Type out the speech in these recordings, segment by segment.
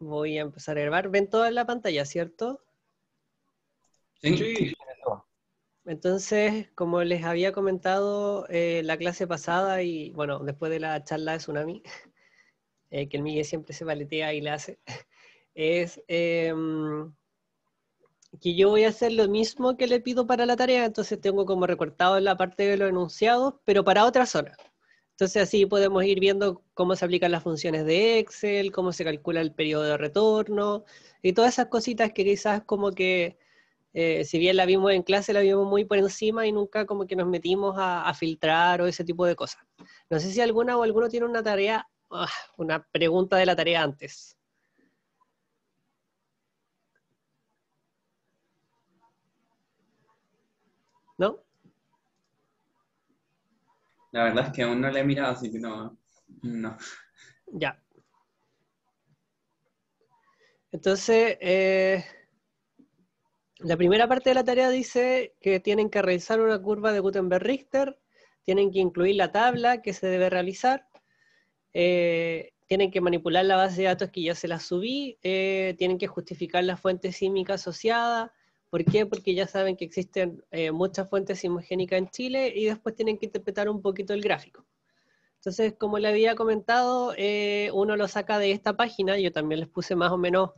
Voy a empezar a grabar. Ven toda la pantalla, ¿cierto? Sí. Entonces, como les había comentado eh, la clase pasada y bueno, después de la charla de Tsunami, eh, que el Miguel siempre se paletea y la hace, es em, que yo voy a hacer lo mismo que le pido para la tarea, entonces tengo como recortado la parte de los enunciados, pero para otra zona. Entonces así podemos ir viendo cómo se aplican las funciones de Excel, cómo se calcula el periodo de retorno y todas esas cositas que quizás como que, eh, si bien la vimos en clase, la vimos muy por encima y nunca como que nos metimos a, filtrar o ese tipo de cosas. No sé si alguna o alguno tiene una tarea, ah, una pregunta de la tarea antes. La verdad es que aún no le he mirado, así que no. No. Ya. Entonces, eh, la primera parte de la tarea dice que tienen que realizar una curva de Gutenberg-Richter, tienen que incluir la tabla que se debe realizar, eh, tienen que manipular la base de datos que ya se la subí, eh, tienen que justificar la fuente símica asociada, ¿Por qué? Porque ya saben que existen eh, muchas fuentes simogénicas en Chile y después tienen que interpretar un poquito el gráfico. Entonces, como le había comentado, eh, uno lo saca de esta página, yo también les puse más o menos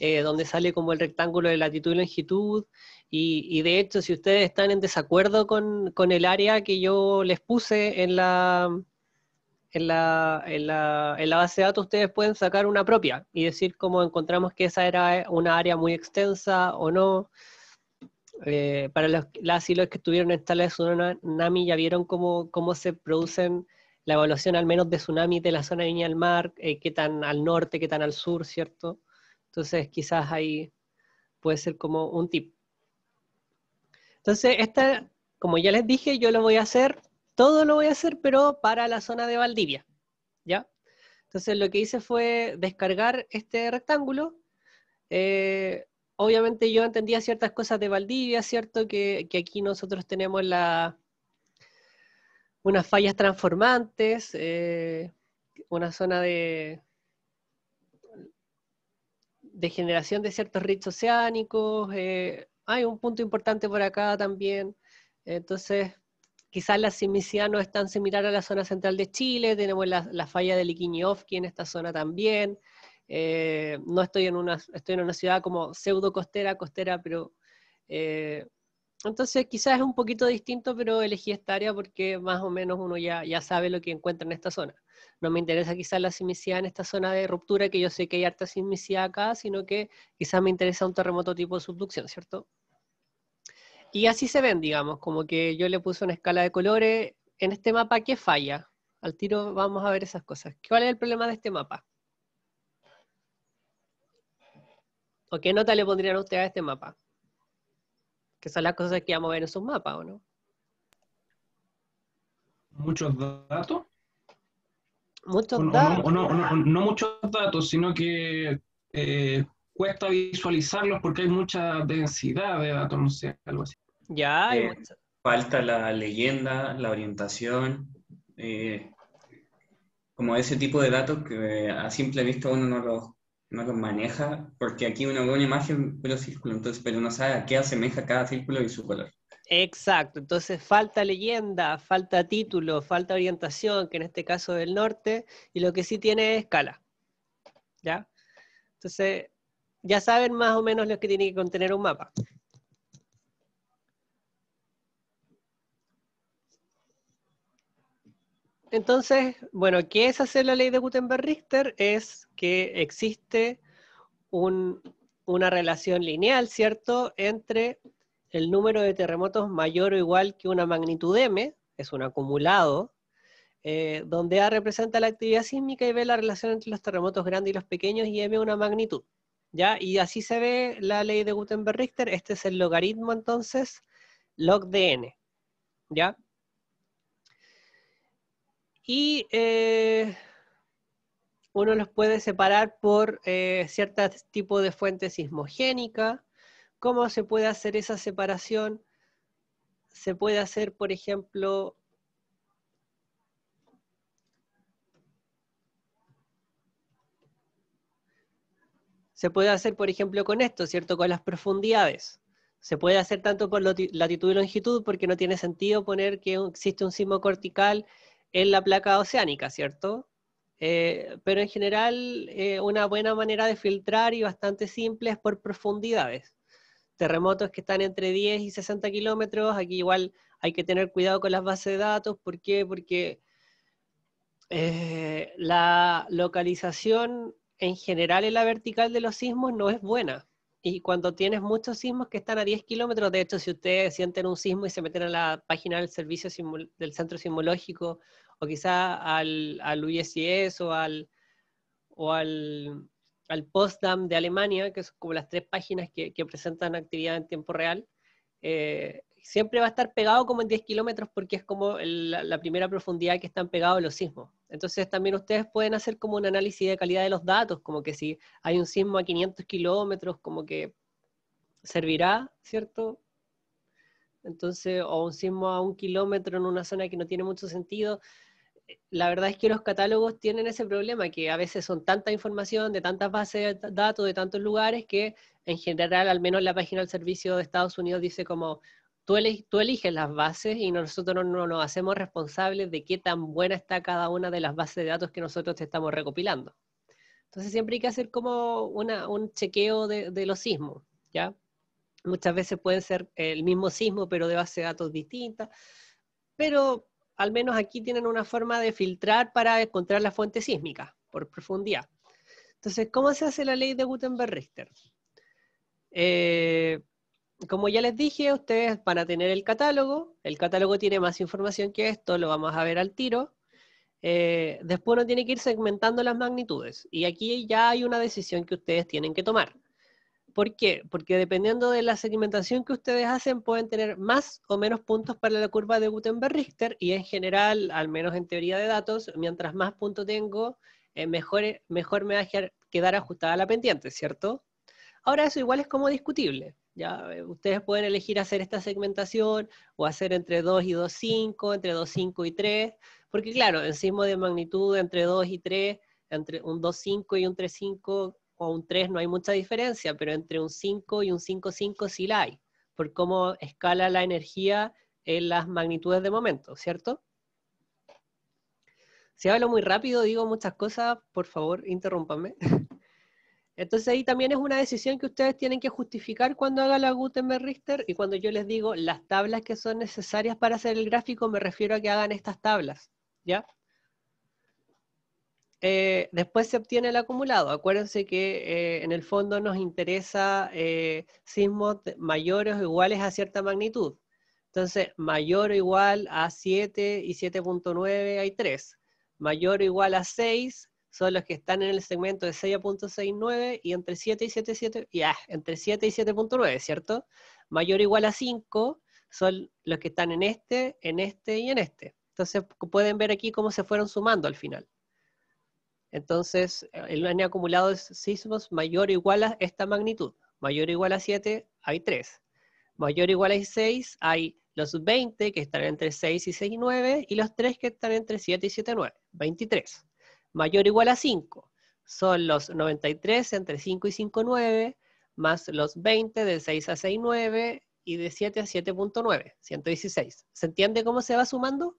eh, donde sale como el rectángulo de latitud y longitud, y, de hecho, si ustedes están en desacuerdo con, el área que yo les puse en la, en, la, en la base de datos, ustedes pueden sacar una propia y decir cómo encontramos que esa era una área muy extensa o no. Eh, para los, las que estuvieron en zona de tsunami ya vieron cómo, cómo se producen la evaluación al menos de tsunami de la zona de Viña del Mar, eh, qué tan al norte, qué tan al sur, ¿cierto? Entonces quizás ahí puede ser como un tip. Entonces esta, como ya les dije, yo lo voy a hacer, todo lo voy a hacer, pero para la zona de Valdivia, ¿ya? Entonces lo que hice fue descargar este rectángulo, eh, obviamente yo entendía ciertas cosas de Valdivia, ¿cierto? Que, aquí nosotros tenemos unas fallas transformantes, eh, una zona de, generación de ciertos ríos oceánicos, eh, hay un punto importante por acá también, entonces quizás la simicidad no es tan similar a la zona central de Chile, tenemos la, falla de Liquiñe-Ofqui en esta zona también, eh, no estoy en una, estoy en una ciudad como pseudo costera, costera, pero... Eh, entonces quizás es un poquito distinto, pero elegí esta área porque más o menos uno ya, ya sabe lo que encuentra en esta zona. No me interesa quizás la sismicidad en esta zona de ruptura, que yo sé que hay harta sismicidad acá, sino que quizás me interesa un terremoto tipo subducción, ¿cierto? Y así se ven, digamos, como que yo le puse una escala de colores. En este mapa, ¿qué falla? Al tiro vamos a ver esas cosas. ¿Cuál es el problema de este mapa? ¿O qué nota le pondrían usted a este mapa? Que son las cosas que vamos a ver en sus mapas, ¿o no? Muchos datos. Muchos datos. no, muchos datos, sino que eh, cuesta visualizarlos porque hay mucha densidad de datos, no sé, algo así. Ya, hay eh, Falta la leyenda, la orientación, eh, como ese tipo de datos que a simple vista uno no los no los maneja, porque aquí uno ve una imagen, pero círculo, entonces, pero no sabe a qué asemeja cada círculo y su color. Exacto, entonces falta leyenda, falta título, falta orientación, que en este caso es el norte, y lo que sí tiene es escala. ¿Ya? Entonces, ya saben más o menos lo que tiene que contener un mapa. Entonces, bueno, ¿qué es hacer la ley de Gutenberg-Richter? Es que existe una relación lineal, ¿cierto?, entre el número de terremotos mayor o igual que una magnitud m, es un acumulado, eh, donde A representa la actividad sísmica y B la relación entre los terremotos grandes y los pequeños y M una magnitud. ¿ya? Y así se ve la ley de Gutenberg-Richter, este es el logaritmo entonces, log de n. ¿ya? y eh, uno los puede separar por eh, cierto tipo de fuente sismogénica. ¿Cómo se puede hacer esa separación? Se puede hacer, por ejemplo, se puede hacer, por ejemplo, con esto, ¿cierto? Con las profundidades. Se puede hacer tanto por latitud y longitud porque no tiene sentido poner que existe un sismo cortical en la placa oceánica, ¿cierto? Eh, pero en general, eh, una buena manera de filtrar y bastante simple es por profundidades. Terremotos que están entre 10 y 60 kilómetros, aquí igual hay que tener cuidado con las bases de datos. ¿Por qué? Porque eh, la localización en general en la vertical de los sismos no es buena. Y cuando tienes muchos sismos que están a 10 kilómetros, de hecho, si ustedes sienten un sismo y se meten a la página del servicio del centro sismológico, o quizá al, al USGS o al, o al, al Potsdam de Alemania, que son como las tres páginas que, presentan actividad en tiempo real, eh, siempre va a estar pegado como en 10 kilómetros porque es como la primera profundidad que están pegados los sismos. Entonces también ustedes pueden hacer como un análisis de calidad de los datos, como que si hay un sismo a 500 kilómetros, como que servirá, ¿cierto? Entonces, o un sismo a un kilómetro en una zona que no tiene mucho sentido. La verdad es que los catálogos tienen ese problema, que a veces son tanta información de tantas bases de datos de tantos lugares que en general, al menos la página del servicio de Estados Unidos dice como tú, eliges las bases y nosotros no, nos hacemos responsables de qué tan buena está cada una de las bases de datos que nosotros te estamos recopilando. Entonces siempre hay que hacer como un chequeo de, los sismos, ¿ya? Muchas veces pueden ser el mismo sismo, pero de base de datos distintas. Pero al menos aquí tienen una forma de filtrar para encontrar la fuente sísmica por profundidad. Entonces, ¿cómo se hace la ley de Gutenberg-Richter? Eh, como ya les dije, ustedes van a tener el catálogo. El catálogo tiene más información que esto, lo vamos a ver al tiro. Eh, después uno tiene que ir segmentando las magnitudes. Y aquí ya hay una decisión que ustedes tienen que tomar. ¿Por qué? Porque dependiendo de la segmentación que ustedes hacen, pueden tener más o menos puntos para la curva de Gutenberg-Richter y en general, al menos en teoría de datos, mientras más puntos tengo, eh, mejor, mejor me va a quedar ajustada la pendiente, ¿cierto? Ahora eso igual es como discutible. Ya, eh, ustedes pueden elegir hacer esta segmentación o hacer entre 2 y 2,5, entre 2,5 y 3, porque claro, en sismo de magnitud entre 2 y 3, entre un 2,5 y un 3,5 o un 3 no hay mucha diferencia, pero entre un 5 y un 5,5 sí la hay, por cómo escala la energía en las magnitudes de momento, ¿cierto? Si hablo muy rápido, digo muchas cosas, por favor, interrúmpanme. Entonces ahí también es una decisión que ustedes tienen que justificar cuando haga la Gutenberg Richter y cuando yo les digo las tablas que son necesarias para hacer el gráfico, me refiero a que hagan estas tablas, ¿ya? Eh, después se obtiene el acumulado. Acuérdense que eh, en el fondo nos interesa eh, sismos mayores o iguales a cierta magnitud. Entonces, mayor o igual a 7 y 7.9 hay 3. Mayor o igual a 6 son los que están en el segmento de 6.69 y entre 7 y 7.7, ah, entre 7 y 7.9, ¿cierto? Mayor o igual a 5 son los que están en este, en este y en este. Entonces pueden ver aquí cómo se fueron sumando al final. Entonces, eh, el año acumulado de sismos mayor o igual a esta magnitud. Mayor o igual a 7, hay 3. Mayor o igual a 6, hay los 20 que están entre 6 y 6.9, y y los 3 que están entre 7 y 7.9, 23 mayor o igual a 5. Son los 93 entre 5 y 5, 9, más los 20 de 6 a 6, 9, y de 7 a 7.9, 116. ¿Se entiende cómo se va sumando?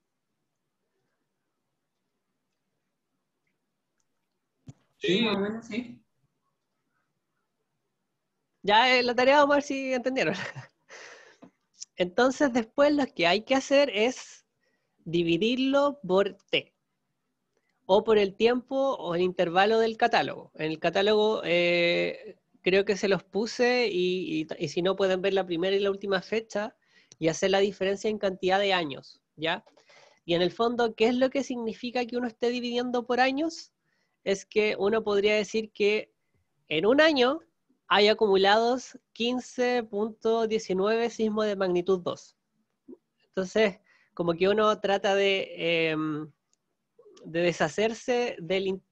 Sí, más o sí. Ya eh, la tarea vamos a ver si entendieron. Entonces después lo que hay que hacer es dividirlo por t o por el tiempo o el intervalo del catálogo. En el catálogo eh, creo que se los puse y, si no pueden ver la primera y la última fecha y hacer la diferencia en cantidad de años, ¿ya? Y en el fondo, ¿qué es lo que significa que uno esté dividiendo por años? Es que uno podría decir que en un año hay acumulados 15.19 sismos de magnitud 2. Entonces, como que uno trata de... Em, de deshacerse del,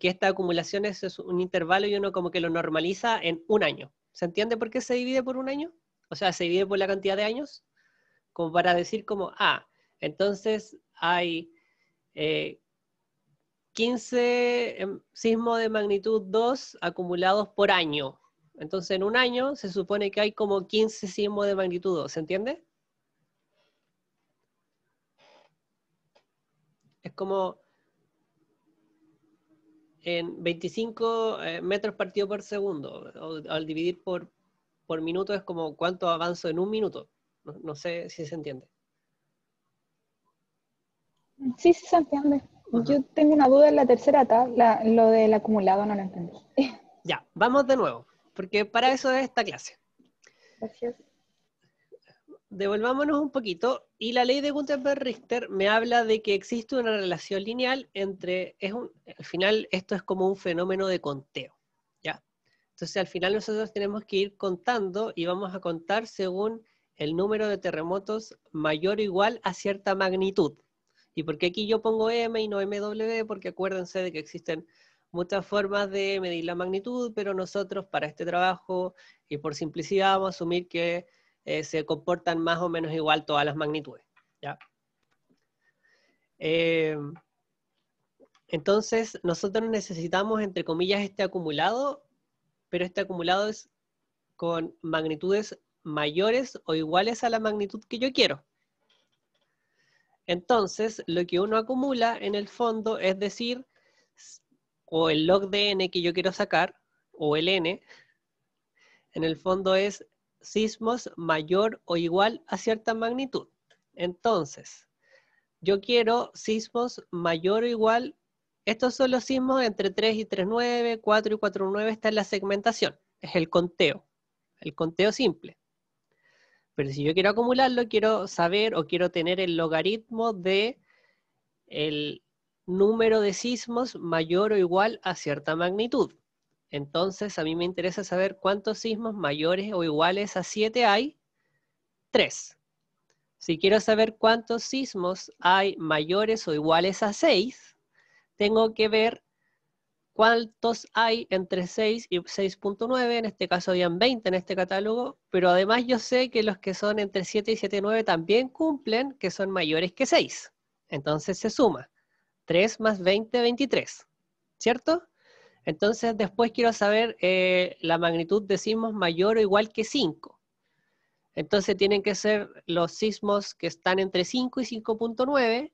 que esta acumulación es, un intervalo y uno como que lo normaliza en un año. ¿Se entiende por qué se divide por un año? O sea, se divide por la cantidad de años, como para decir como, ah, entonces hay 15 eh, em, sismos de magnitud 2 acumulados por año. Entonces en un año se supone que hay como 15 sismos de magnitud 2, ¿se entiende? como en 25 eh, metros partido por segundo, o, al dividir por, por minuto es como cuánto avanzo en un minuto. No, sé si se entiende. Sí, sí se entiende. Yo tengo una duda en la tercera tabla, lo del acumulado no lo entendí. Ya, vamos de nuevo, porque para eso es esta clase. Gracias devolvámonos un poquito. Y la ley de Gutenberg-Richter me habla de que existe una relación lineal entre, es al final esto es como un fenómeno de conteo, ¿ya? Entonces al final nosotros tenemos que ir contando y vamos a contar según el número de terremotos mayor o igual a cierta magnitud. ¿Y por qué aquí yo pongo M y no MW? Porque acuérdense de que existen muchas formas de medir la magnitud, pero nosotros para este trabajo y por simplicidad vamos a asumir que eh, se comportan más o menos igual todas las magnitudes. ¿ya? Eh, entonces, nosotros necesitamos, entre comillas, este acumulado, pero este acumulado es con magnitudes mayores o iguales a la magnitud que yo quiero. Entonces, lo que uno acumula en el fondo es decir, o el log de n que yo quiero sacar, o el n, en el fondo es sismos mayor o igual a cierta magnitud. Entonces, yo quiero sismos mayor o igual, estos son los sismos entre 3 y 3.9, 4 y 4.9, está en la segmentación, es el conteo, el conteo simple. Pero si yo quiero acumularlo, quiero saber o quiero tener el logaritmo de el número de sismos mayor o igual a cierta magnitud. Entonces, a mí me interesa saber cuántos sismos mayores o iguales a 7 hay. 3. Si quiero saber cuántos sismos hay mayores o iguales a 6, tengo que ver cuántos hay entre 6 y 6.9, en este caso habían 20 en este catálogo, pero además yo sé que los que son entre 7 y 7.9 también cumplen, que son mayores que 6. Entonces se suma. 3 más 20, 23. ¿Cierto? Entonces, después quiero saber eh, la magnitud de sismos mayor o igual que 5. Entonces, tienen que ser los sismos que están entre 5 y 5.9,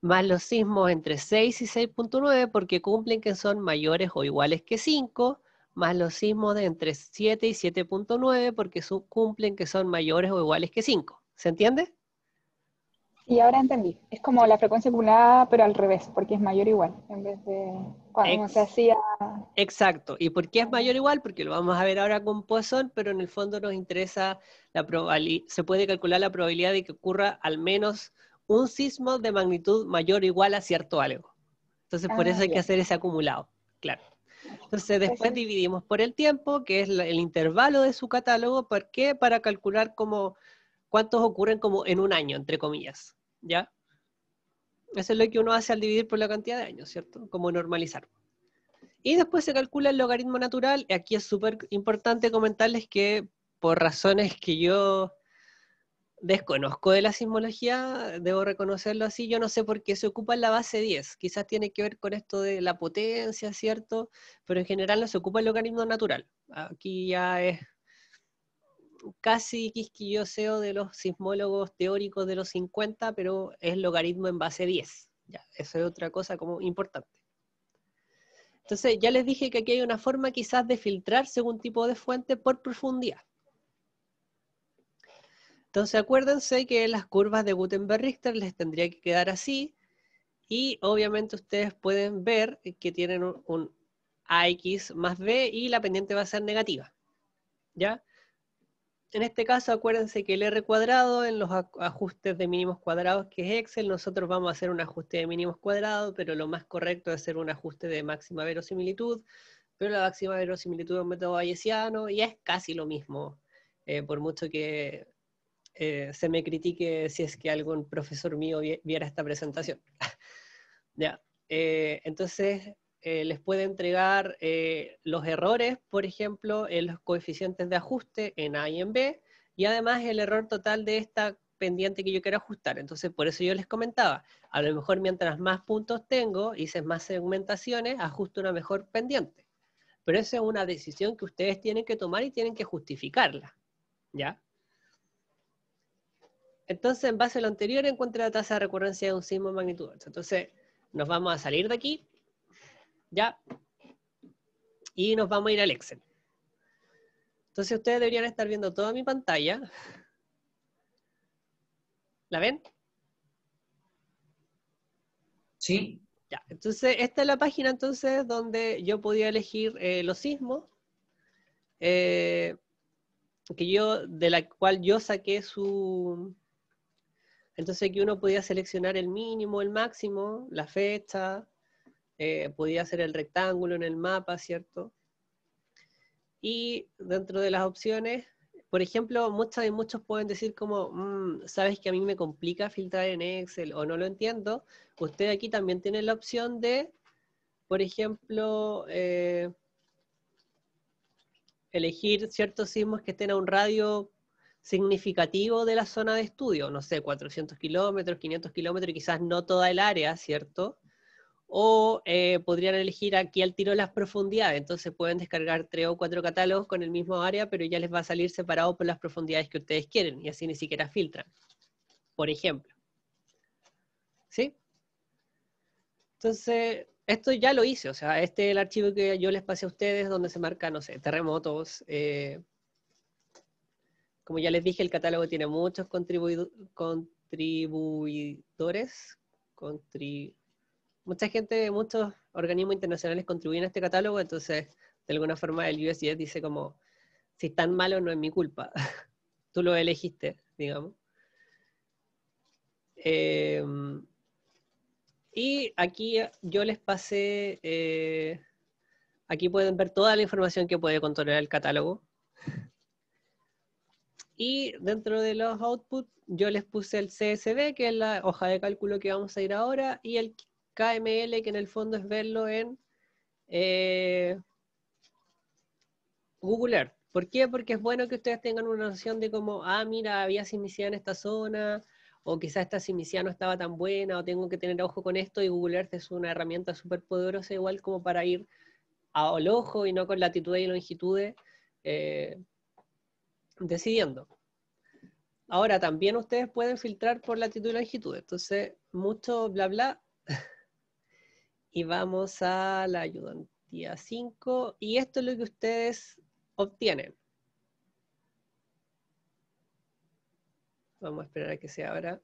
más los sismos entre 6 y 6.9, porque cumplen que son mayores o iguales que 5, más los sismos de entre 7 y 7.9, porque cumplen que son mayores o iguales que 5. ¿Se entiende? Y ahora entendí, es como la frecuencia acumulada, pero al revés, porque es mayor o igual, en vez de cuando se hacía... Exacto, ¿y por qué es mayor o igual? Porque lo vamos a ver ahora con Poisson, pero en el fondo nos interesa, la se puede calcular la probabilidad de que ocurra al menos un sismo de magnitud mayor o igual a cierto algo. Entonces, por ah, eso hay que hacer ese acumulado, claro. Entonces, pues después dividimos por el tiempo, que es el intervalo de su catálogo, ¿por qué? Para calcular cómo cuántos ocurren como en un año, entre comillas, ¿ya? Eso es lo que uno hace al dividir por la cantidad de años, ¿cierto? Como normalizar. Y después se calcula el logaritmo natural. y Aquí es súper importante comentarles que por razones que yo desconozco de la sismología, debo reconocerlo así, yo no sé por qué se ocupa en la base 10. Quizás tiene que ver con esto de la potencia, ¿cierto? Pero en general no se ocupa el logaritmo natural. Aquí ya es casi quisquilloseo de los sismólogos teóricos de los 50, pero es logaritmo en base 10. Ya, eso es otra cosa como importante. Entonces, ya les dije que aquí hay una forma quizás de filtrar según tipo de fuente por profundidad. Entonces, acuérdense que las curvas de Gutenberg-Richter les tendría que quedar así, y obviamente ustedes pueden ver que tienen un, un AX más B y la pendiente va a ser negativa. ¿Ya? En este caso, acuérdense que el R cuadrado en los ajustes de mínimos cuadrados, que es Excel, nosotros vamos a hacer un ajuste de mínimos cuadrados, pero lo más correcto es hacer un ajuste de máxima verosimilitud, pero la máxima verosimilitud es un método bayesiano y es casi lo mismo, eh, por mucho que eh, se me critique si es que algún profesor mío viera esta presentación. ya. Eh, entonces, eh, les puede entregar eh, los errores, por ejemplo, en los coeficientes de ajuste en A y en B, y además el error total de esta pendiente que yo quiero ajustar. Entonces, por eso yo les comentaba, a lo mejor mientras más puntos tengo, hice más segmentaciones, ajusto una mejor pendiente. Pero esa es una decisión que ustedes tienen que tomar y tienen que justificarla. ¿Ya? Entonces, en base a lo anterior, encuentro la tasa de recurrencia de un sismo de magnitud Entonces, nos vamos a salir de aquí ¿Ya? Y nos vamos a ir al Excel. Entonces ustedes deberían estar viendo toda mi pantalla. ¿La ven? Sí. Ya, entonces esta es la página entonces donde yo podía elegir eh, los sismos, eh, que yo, de la cual yo saqué su... Entonces aquí uno podía seleccionar el mínimo, el máximo, la fecha, eh, podía ser el rectángulo en el mapa, ¿cierto? Y dentro de las opciones, por ejemplo, muchas y muchos pueden decir como, mm, sabes que a mí me complica filtrar en Excel o no lo entiendo. Usted aquí también tiene la opción de, por ejemplo, eh, elegir ciertos sismos que estén a un radio significativo de la zona de estudio, no sé, 400 kilómetros, 500 kilómetros, quizás no toda el área, ¿cierto? o eh, podrían elegir aquí al tiro las profundidades, entonces pueden descargar tres o cuatro catálogos con el mismo área, pero ya les va a salir separado por las profundidades que ustedes quieren, y así ni siquiera filtran, por ejemplo. ¿Sí? Entonces, esto ya lo hice, o sea, este es el archivo que yo les pasé a ustedes, donde se marca, no sé, terremotos. Eh, como ya les dije, el catálogo tiene muchos contribuidores, contribuidores, mucha gente, muchos organismos internacionales contribuyen a este catálogo, entonces de alguna forma el USGS dice como, si están tan malo no es mi culpa, tú lo elegiste, digamos. Em, y aquí yo les pasé, eh, aquí pueden ver toda la información que puede controlar el catálogo. Y dentro de los outputs yo les puse el CSV, que es la hoja de cálculo que vamos a ir ahora, y el KML, que en el fondo es verlo en eh, Google Earth. ¿Por qué? Porque es bueno que ustedes tengan una noción de cómo, ah, mira, había simicidad en esta zona, o quizás esta simicidad no estaba tan buena, o tengo que tener ojo con esto, y Google Earth es una herramienta súper poderosa, igual como para ir al ojo y no con latitud y longitudes eh, decidiendo. Ahora, también ustedes pueden filtrar por latitud y longitud, entonces, mucho bla bla y vamos a la ayudantía 5 y esto es lo que ustedes obtienen. Vamos a esperar a que se abra.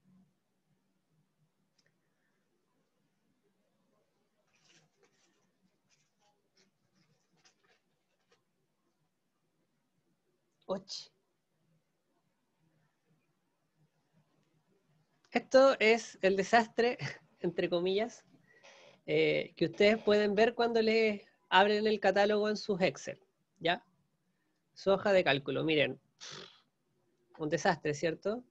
Esto es el desastre, entre comillas, eh, que ustedes pueden ver cuando les abren el catálogo en sus Excel, ¿ya? Su hoja de cálculo, miren. Un desastre, ¿cierto?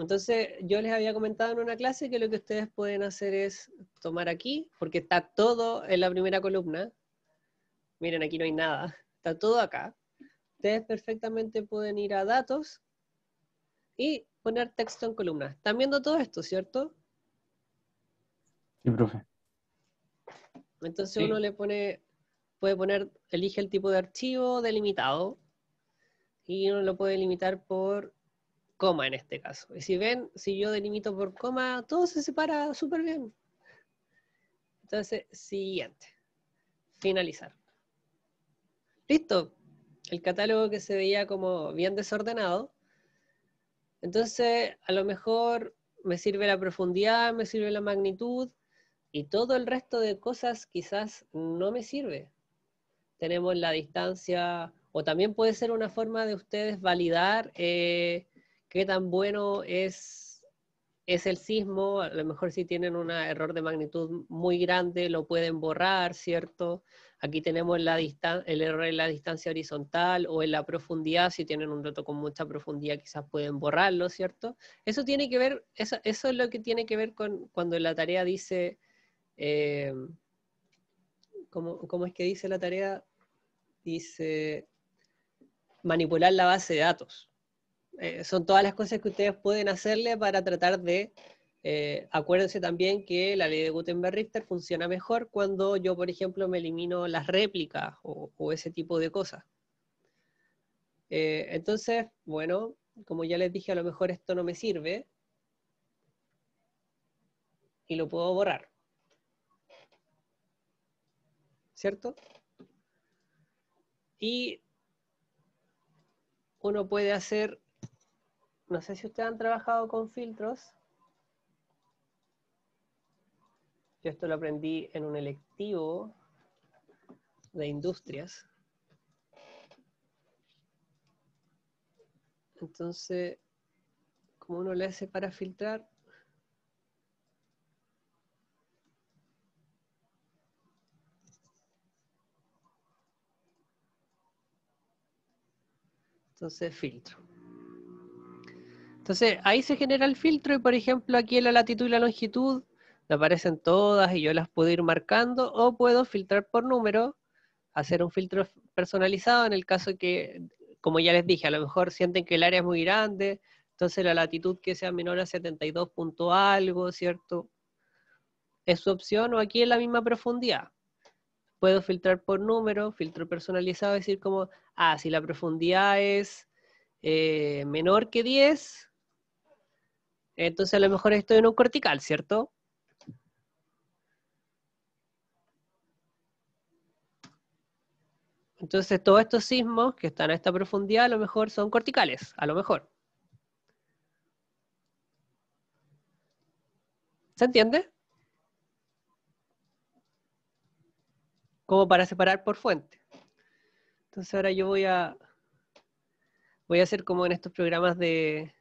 Entonces, yo les había comentado en una clase que lo que ustedes pueden hacer es tomar aquí, porque está todo en la primera columna. Miren, aquí no hay nada. Está todo acá. Ustedes perfectamente pueden ir a datos y poner texto en columna. Están viendo todo esto, ¿cierto? Sí, profe. Entonces uno le pone, puede poner, elige el tipo de archivo delimitado y uno lo puede delimitar por coma en este caso. Y si ven, si yo delimito por coma, todo se separa súper bien. Entonces, siguiente. Finalizar. Listo. El catálogo que se veía como bien desordenado. Entonces, a lo mejor me sirve la profundidad, me sirve la magnitud, y todo el resto de cosas quizás no me sirve. Tenemos la distancia, o también puede ser una forma de ustedes validar eh, qué tan bueno es, es el sismo. A lo mejor si tienen un error de magnitud muy grande, lo pueden borrar, ¿cierto? Aquí tenemos la el error en la distancia horizontal o en la profundidad. Si tienen un dato con mucha profundidad, quizás pueden borrarlo, ¿cierto? Eso tiene que ver, eso es lo que tiene que ver con cuando la tarea dice eh, ¿cómo, es que dice la tarea? Dice manipular la base de datos. Eh, son todas las cosas que ustedes pueden hacerle para tratar de... Eh, acuérdense también que la ley de Gutenberg-Richter funciona mejor cuando yo, por ejemplo, me elimino las réplicas o, ese tipo de cosas. entonces, bueno, como ya les dije, a lo mejor esto no me sirve y lo puedo borrar. ¿cierto? Y uno puede hacer, no sé si ustedes han trabajado con filtros. Yo esto lo aprendí en un electivo de industrias. Entonces, como uno le hace para filtrar, Entonces, filtro. Entonces, ahí se genera el filtro y, por ejemplo, aquí en la latitud y la longitud me aparecen todas y yo las puedo ir marcando o puedo filtrar por número, hacer un filtro personalizado en el caso que, como ya les dije, a lo mejor sienten que el área es muy grande, entonces la latitud que sea menor a 72 punto algo, ¿cierto? Es su opción o aquí en la misma profundidad puedo filtrar por número, filtro personalizado, decir como, ah, si la profundidad es eh, menor que 10, entonces a lo mejor estoy en un cortical, ¿cierto? Entonces todos estos sismos que están a esta profundidad a lo mejor son corticales, a lo mejor. ¿Se entiende? como para separar por fuente. Entonces ahora yo voy a voy a hacer como en estos programas de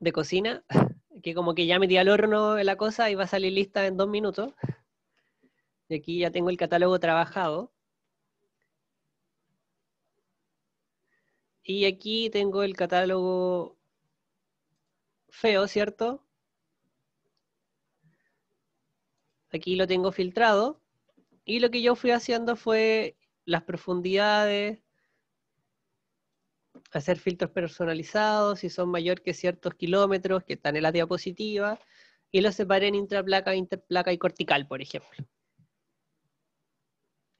de cocina, que como que ya metí al horno la cosa y va a salir lista en dos minutos. Y aquí ya tengo el catálogo trabajado. Y aquí tengo el catálogo feo, ¿cierto? Aquí lo tengo filtrado. Y lo que yo fui haciendo fue las profundidades, hacer filtros personalizados, si son mayor que ciertos kilómetros que están en la diapositiva, y los separé en intraplaca, interplaca y cortical, por ejemplo.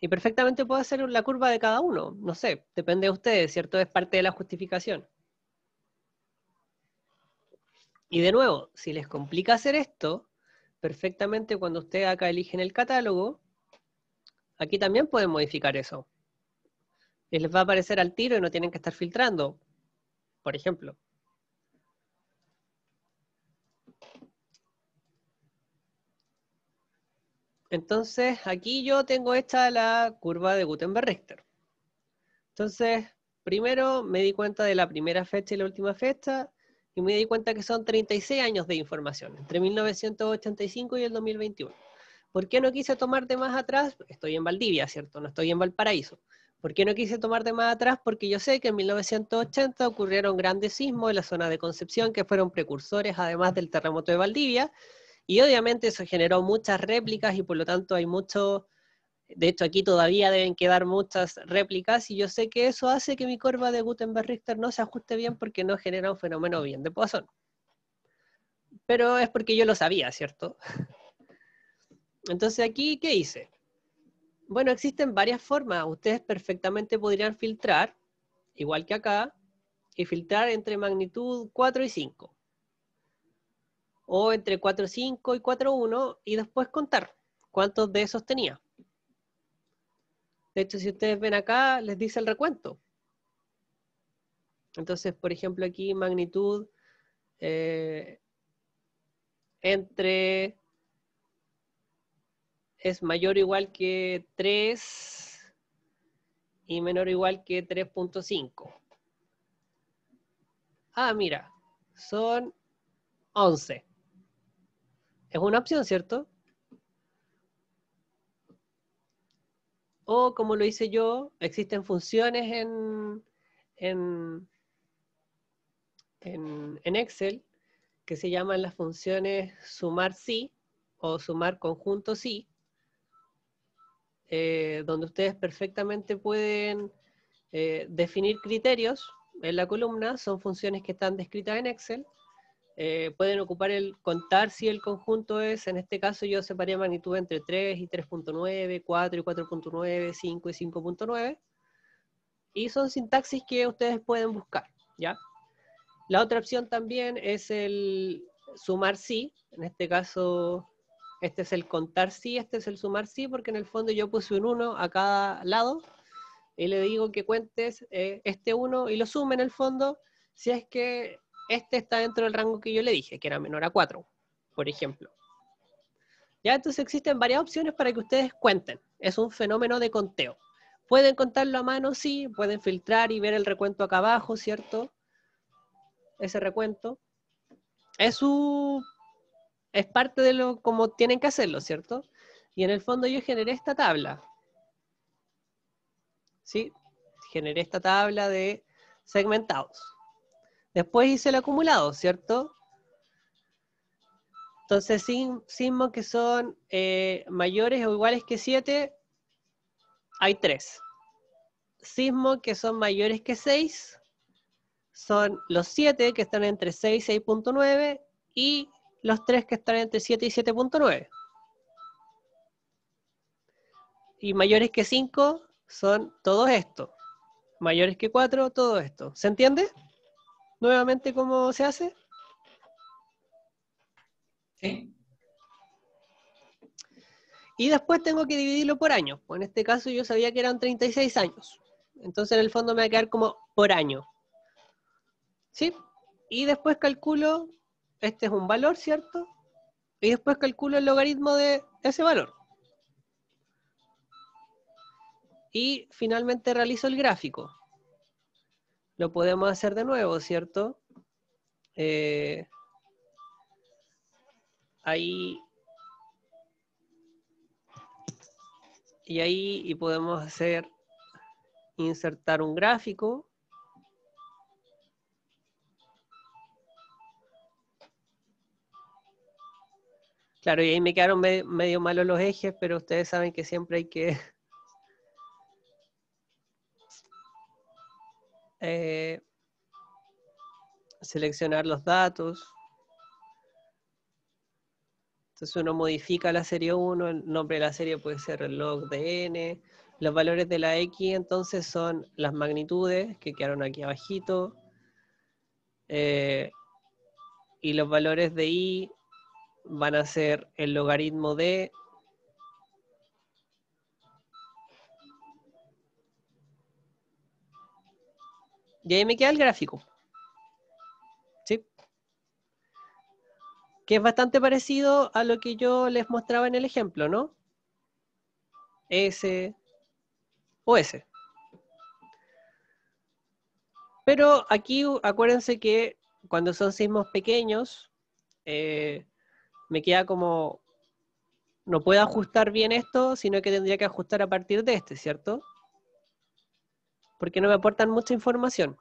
Y perfectamente puedo hacer la curva de cada uno, no sé, depende de ustedes, ¿cierto? Es parte de la justificación. Y de nuevo, si les complica hacer esto, perfectamente cuando usted acá eligen el catálogo, aquí también pueden modificar eso. Les va a aparecer al tiro y no tienen que estar filtrando, por ejemplo. Entonces, aquí yo tengo esta la curva de gutenberg richter Entonces, primero me di cuenta de la primera fecha y la última fecha, y me di cuenta que son 36 años de información, entre 1985 y el 2021. ¿Por qué no quise tomarte más atrás? Estoy en Valdivia, ¿cierto? No estoy en Valparaíso. ¿Por qué no quise tomarte más atrás? Porque yo sé que en 1980 ocurrieron grandes sismos en la zona de Concepción que fueron precursores además del terremoto de Valdivia y obviamente eso generó muchas réplicas y por lo tanto hay mucho, de hecho, aquí todavía deben quedar muchas réplicas y yo sé que eso hace que mi curva de Gutenberg-Richter no se ajuste bien porque no genera un fenómeno bien de Poisson. Pero es porque yo lo sabía, ¿cierto? Entonces aquí, ¿qué hice? Bueno, existen varias formas. Ustedes perfectamente podrían filtrar, igual que acá, y filtrar entre magnitud 4 y 5. O entre 4.5 y 4.1, y después contar cuántos de esos tenía. De hecho, si ustedes ven acá, les dice el recuento. Entonces, por ejemplo, aquí magnitud eh, entre es mayor o igual que 3 y menor o igual que 3.5. Ah, mira, son 11. Es una opción, ¿cierto? o como lo hice yo, existen funciones en, Excel que se llaman las funciones sumar sí o sumar conjunto sí, eh, donde ustedes perfectamente pueden eh, definir criterios en la columna, son funciones que están descritas en Excel, eh, pueden ocupar el contar si el conjunto es, en este caso yo separé magnitud entre 3 y 3.9, 4 y 4.9, 5 y 5.9. Y son sintaxis que ustedes pueden buscar, ¿ya? La otra opción también es el sumar si, en este caso este es el contar si, este es el sumar sí, porque en el fondo yo puse un 1 a cada lado y le digo que cuentes eh, este 1 y lo sume en el fondo si es que este está dentro del rango que yo le dije, que era menor a 4, por ejemplo. Ya entonces existen varias opciones para que ustedes cuenten. Es un fenómeno de conteo. Pueden contarlo a mano, sí, pueden filtrar y ver el recuento acá abajo, ¿cierto? Ese recuento. Es su es parte de lo como tienen que hacerlo, ¿cierto? Y en el fondo yo generé esta tabla. ¿Sí? Generé esta tabla de segmentados. Después hice el acumulado, ¿cierto? Entonces, sismos que son eh, mayores o iguales que 7, hay 3. Sismos que son mayores que 6, son los 7 que están entre 6 y 6.9 y los 3 que están entre 7 y 7.9. Y mayores que 5 son todo esto. Mayores que 4, todo esto. ¿Se entiende? nuevamente cómo se hace? Y después tengo que dividirlo por años. Pues en este caso yo sabía que eran 36 años. Entonces en el fondo me va a quedar como por año. ¿Sí? Y después calculo, este es un valor, ¿cierto? Y después calculo el logaritmo de ese valor. Y finalmente realizo el gráfico lo podemos hacer de nuevo, ¿cierto? Eh, ahí y ahí y podemos hacer insertar un gráfico Claro, y ahí me quedaron medio, medio malos los ejes, pero ustedes saben que siempre hay que Eh, seleccionar los datos. Entonces uno modifica la serie 1, el nombre de la serie puede ser log de n, los valores de la x entonces son las magnitudes que quedaron aquí abajito, eh, y los valores de y van a ser el logaritmo de Y ahí me queda el gráfico. ¿Sí? Que es bastante parecido a lo que yo les mostraba en el ejemplo, ¿no? S o S. Pero aquí acuérdense que cuando son sismos pequeños, eh, me queda como, no puedo ajustar bien esto, sino que tendría que ajustar a partir de este, ¿cierto? porque no me aportan mucha información.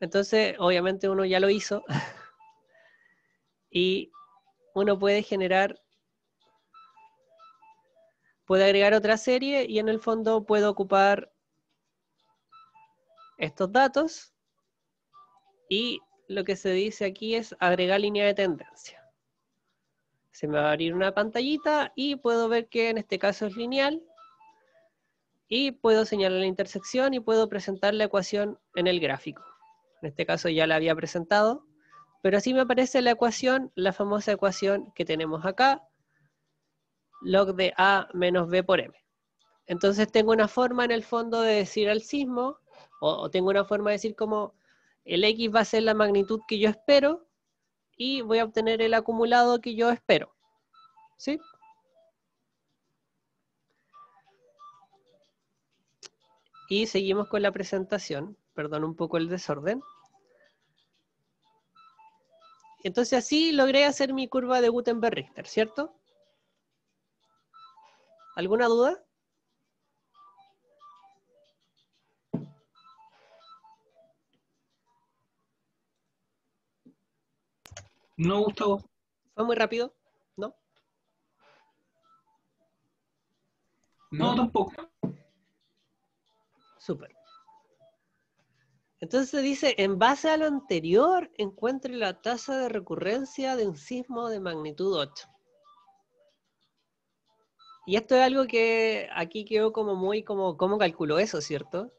Entonces, obviamente uno ya lo hizo y uno puede generar, puede agregar otra serie y en el fondo puedo ocupar estos datos y lo que se dice aquí es agregar línea de tendencia. Se me va a abrir una pantallita y puedo ver que en este caso es lineal y puedo señalar la intersección y puedo presentar la ecuación en el gráfico. En este caso ya la había presentado, pero así me aparece la ecuación, la famosa ecuación que tenemos acá, log de A menos B por M. Entonces tengo una forma en el fondo de decir al sismo, o, tengo una forma de decir como el X va a ser la magnitud que yo espero, y voy a obtener el acumulado que yo espero. ¿Sí? Y seguimos con la presentación. Perdón un poco el desorden. Entonces así logré hacer mi curva de Gutenberg-Richter, ¿cierto? ¿Alguna duda? No, Gustavo. ¿Fue muy rápido? ¿No? No, tampoco. Super. Entonces se dice, en base a lo anterior, encuentre la tasa de recurrencia de un sismo de magnitud 8. Y esto es algo que aquí quedó como muy como, ¿cómo calculo eso, cierto?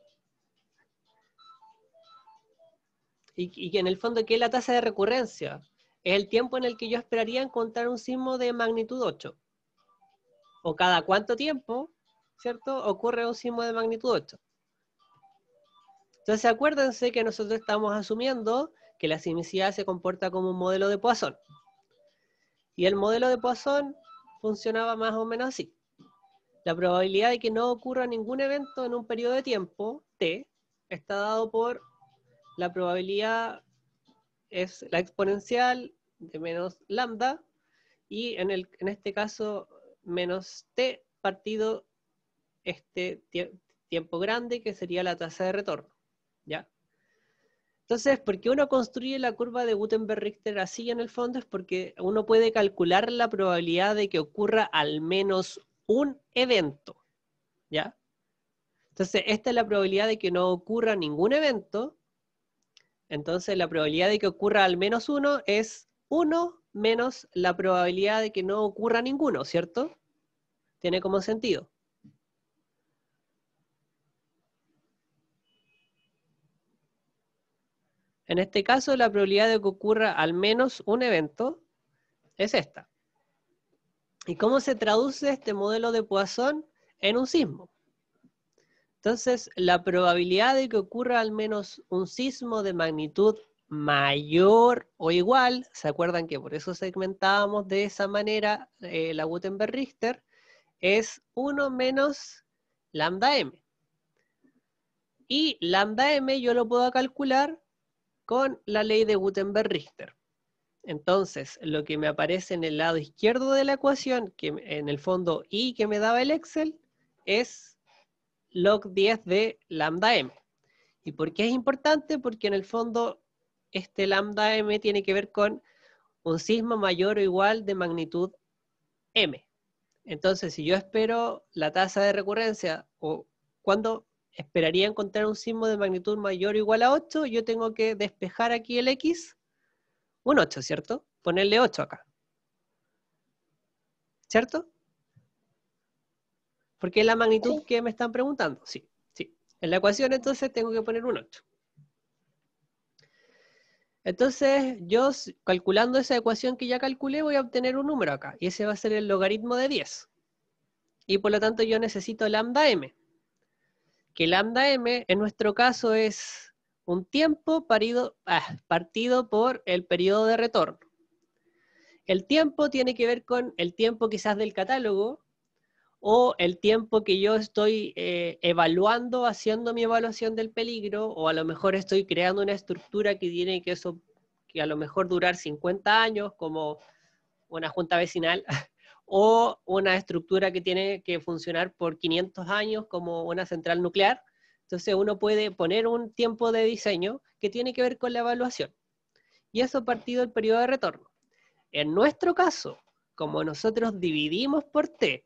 Y, y que en el fondo, ¿qué es la tasa de recurrencia? Es el tiempo en el que yo esperaría encontrar un sismo de magnitud 8. O cada cuánto tiempo, ¿cierto? Ocurre un sismo de magnitud 8. Entonces acuérdense que nosotros estamos asumiendo que la simicidad se comporta como un modelo de Poisson. Y el modelo de Poisson funcionaba más o menos así. La probabilidad de que no ocurra ningún evento en un periodo de tiempo, T, está dado por la probabilidad, es la exponencial de menos lambda, y en, el, en este caso menos T partido este tiempo grande, que sería la tasa de retorno. Entonces, ¿por qué uno construye la curva de Gutenberg-Richter así en el fondo? Es porque uno puede calcular la probabilidad de que ocurra al menos un evento, ¿ya? Entonces, esta es la probabilidad de que no ocurra ningún evento. Entonces, la probabilidad de que ocurra al menos uno es uno menos la probabilidad de que no ocurra ninguno, ¿cierto? Tiene como sentido. En este caso, la probabilidad de que ocurra al menos un evento es esta. ¿Y cómo se traduce este modelo de Poisson en un sismo? Entonces, la probabilidad de que ocurra al menos un sismo de magnitud mayor o igual, ¿se acuerdan que por eso segmentábamos de esa manera eh, la Gutenberg-Richter? Es 1 menos lambda m. Y lambda m yo lo puedo calcular con la ley de Gutenberg-Richter. Entonces, lo que me aparece en el lado izquierdo de la ecuación, que en el fondo I que me daba el Excel, es log 10 de lambda m. ¿Y por qué es importante? Porque en el fondo este lambda m tiene que ver con un sismo mayor o igual de magnitud m. Entonces, si yo espero la tasa de recurrencia, o cuando esperaría encontrar un sismo de magnitud mayor o igual a 8, yo tengo que despejar aquí el X, un 8, ¿cierto? Ponerle 8 acá. ¿Cierto? Porque es la magnitud que me están preguntando. Sí, sí. En la ecuación entonces tengo que poner un 8. Entonces, yo calculando esa ecuación que ya calculé, voy a obtener un número acá. Y ese va a ser el logaritmo de 10. Y por lo tanto yo necesito lambda m que lambda m en nuestro caso es un tiempo parido, ah, partido por el periodo de retorno. El tiempo tiene que ver con el tiempo quizás del catálogo o el tiempo que yo estoy eh, evaluando, haciendo mi evaluación del peligro, o a lo mejor estoy creando una estructura que tiene que, eso, que a lo mejor durar 50 años, como una junta vecinal, o una estructura que tiene que funcionar por 500 años como una central nuclear. Entonces uno puede poner un tiempo de diseño que tiene que ver con la evaluación. Y eso partido del periodo de retorno. En nuestro caso, como nosotros dividimos por T,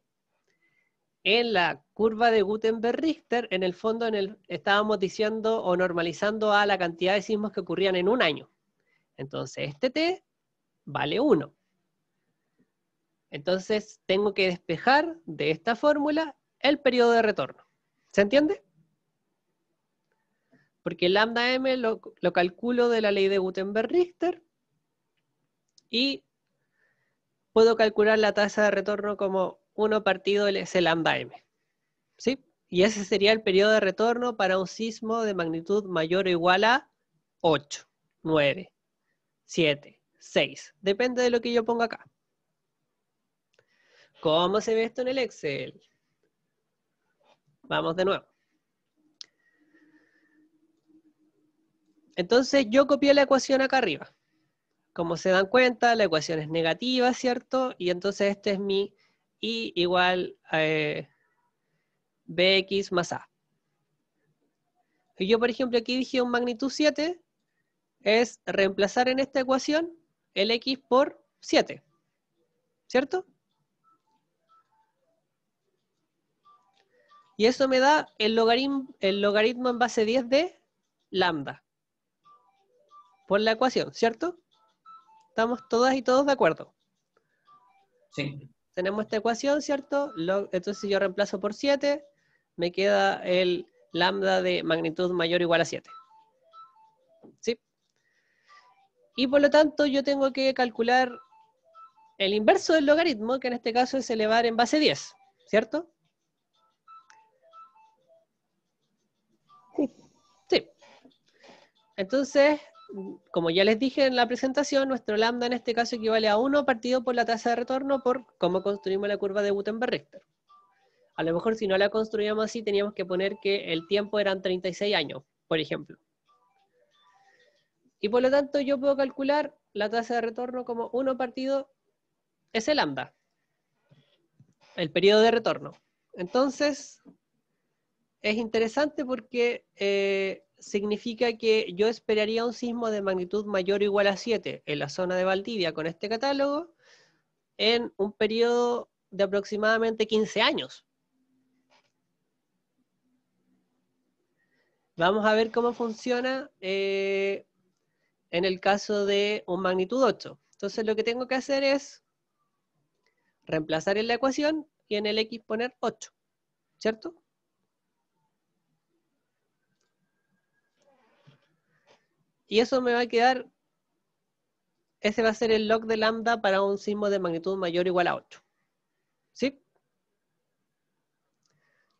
en la curva de Gutenberg-Richter, en el fondo en el, estábamos diciendo o normalizando a la cantidad de sismos que ocurrían en un año. Entonces, este T vale 1. Entonces tengo que despejar de esta fórmula el periodo de retorno. ¿Se entiende? Porque lambda m lo, calculo de la ley de Gutenberg-Richter y puedo calcular la tasa de retorno como 1 partido ese lambda m. ¿Sí? Y ese sería el periodo de retorno para un sismo de magnitud mayor o igual a 8, 9, 7, 6. Depende de lo que yo ponga acá. ¿Cómo se ve esto en el Excel? Vamos de nuevo. Entonces yo copié la ecuación acá arriba. Como se dan cuenta, la ecuación es negativa, ¿cierto? Y entonces este es mi I igual a eh, BX más A. Y yo, por ejemplo, aquí dije un magnitud 7, es reemplazar en esta ecuación el X por 7, ¿cierto? Y eso me da el logaritmo, en base 10 de lambda. Por la ecuación, ¿cierto? ¿Estamos todas y todos de acuerdo? Sí. Tenemos esta ecuación, ¿cierto? Entonces yo reemplazo por 7, me queda el lambda de magnitud mayor o igual a 7. ¿Sí? Y por lo tanto yo tengo que calcular el inverso del logaritmo, que en este caso es elevar en base 10, ¿cierto? Entonces, como ya les dije en la presentación, nuestro lambda en este caso equivale a 1 partido por la tasa de retorno por cómo construimos la curva de Gutenberg-Richter. A lo mejor si no la construíamos así, teníamos que poner que el tiempo eran 36 años, por ejemplo. Y por lo tanto, yo puedo calcular la tasa de retorno como 1 partido ese lambda, el periodo de retorno. Entonces, es interesante porque... Eh, significa que yo esperaría un sismo de magnitud mayor o igual a 7 en la zona de Valdivia con este catálogo en un periodo de aproximadamente 15 años. Vamos a ver cómo funciona eh, en el caso de un magnitud 8. Entonces lo que tengo que hacer es reemplazar en la ecuación y en el x poner 8, ¿cierto? Y eso me va a quedar, ese va a ser el log de lambda para un sismo de magnitud mayor o igual a 8. ¿Sí?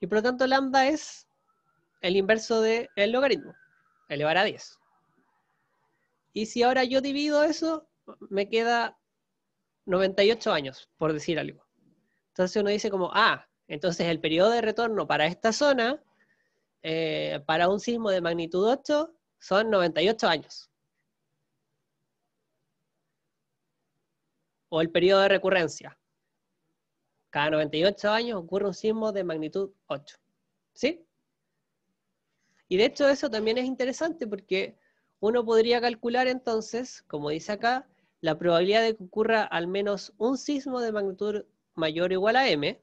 Y por lo tanto lambda es el inverso del logaritmo, elevar a 10. Y si ahora yo divido eso, me queda 98 años, por decir algo. Entonces uno dice como, ah, entonces el periodo de retorno para esta zona, eh, para un sismo de magnitud 8, son 98 años. O el periodo de recurrencia. Cada 98 años ocurre un sismo de magnitud 8. ¿Sí? Y de hecho eso también es interesante porque uno podría calcular entonces, como dice acá, la probabilidad de que ocurra al menos un sismo de magnitud mayor o igual a m,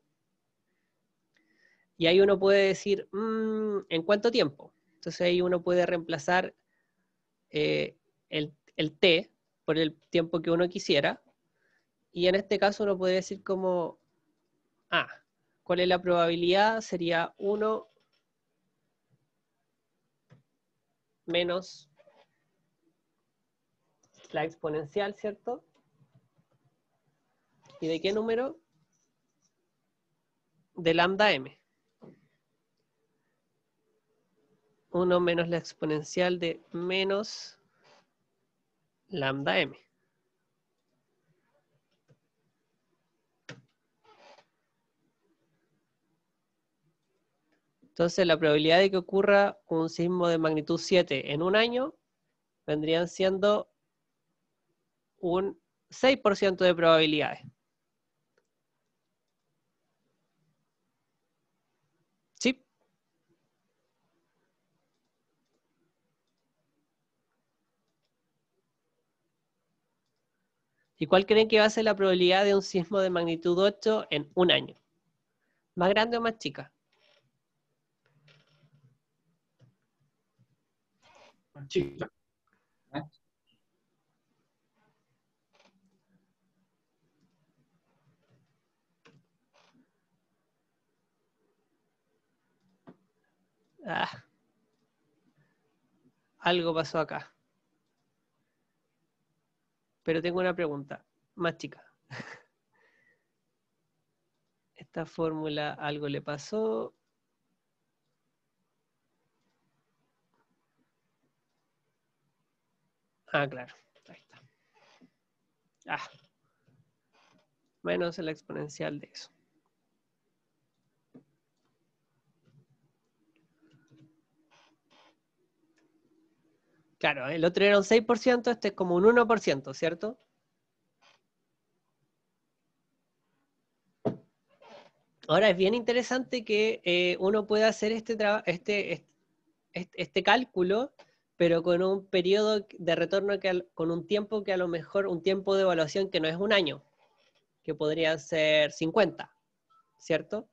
y ahí uno puede decir, mm, ¿en cuánto tiempo? Entonces ahí uno puede reemplazar eh, el, el T por el tiempo que uno quisiera. Y en este caso uno puede decir como, ah, ¿cuál es la probabilidad? Sería 1 menos la exponencial, ¿cierto? ¿Y de qué número? De lambda m. 1 menos la exponencial de menos lambda m. Entonces la probabilidad de que ocurra un sismo de magnitud 7 en un año vendrían siendo un 6% de probabilidades. ¿Y cuál creen que va a ser la probabilidad de un sismo de magnitud 8 en un año? ¿Más grande o más chica? Más chica. Ah. Algo pasó acá. Pero tengo una pregunta más chica. Esta fórmula algo le pasó. Ah, claro. Ahí está. Ah. Menos la exponencial de eso. Claro, el otro era un 6%, este es como un 1%, ¿cierto? Ahora es bien interesante que eh, uno pueda hacer este este, este, este, este, cálculo, pero con un periodo de retorno, que con un tiempo que a lo mejor, un tiempo de evaluación que no es un año, que podría ser 50, ¿cierto?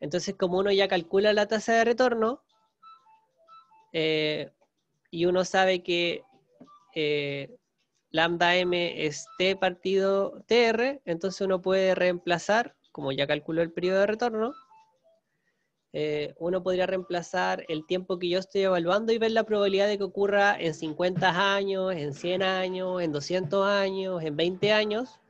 Entonces, como uno ya calcula la tasa de retorno, eh, y uno sabe que eh, lambda m es t partido tr, entonces uno puede reemplazar, como ya calculó el periodo de retorno, eh, uno podría reemplazar el tiempo que yo estoy evaluando y ver la probabilidad de que ocurra en 50 años, en 100 años, en 200 años, en 20 años,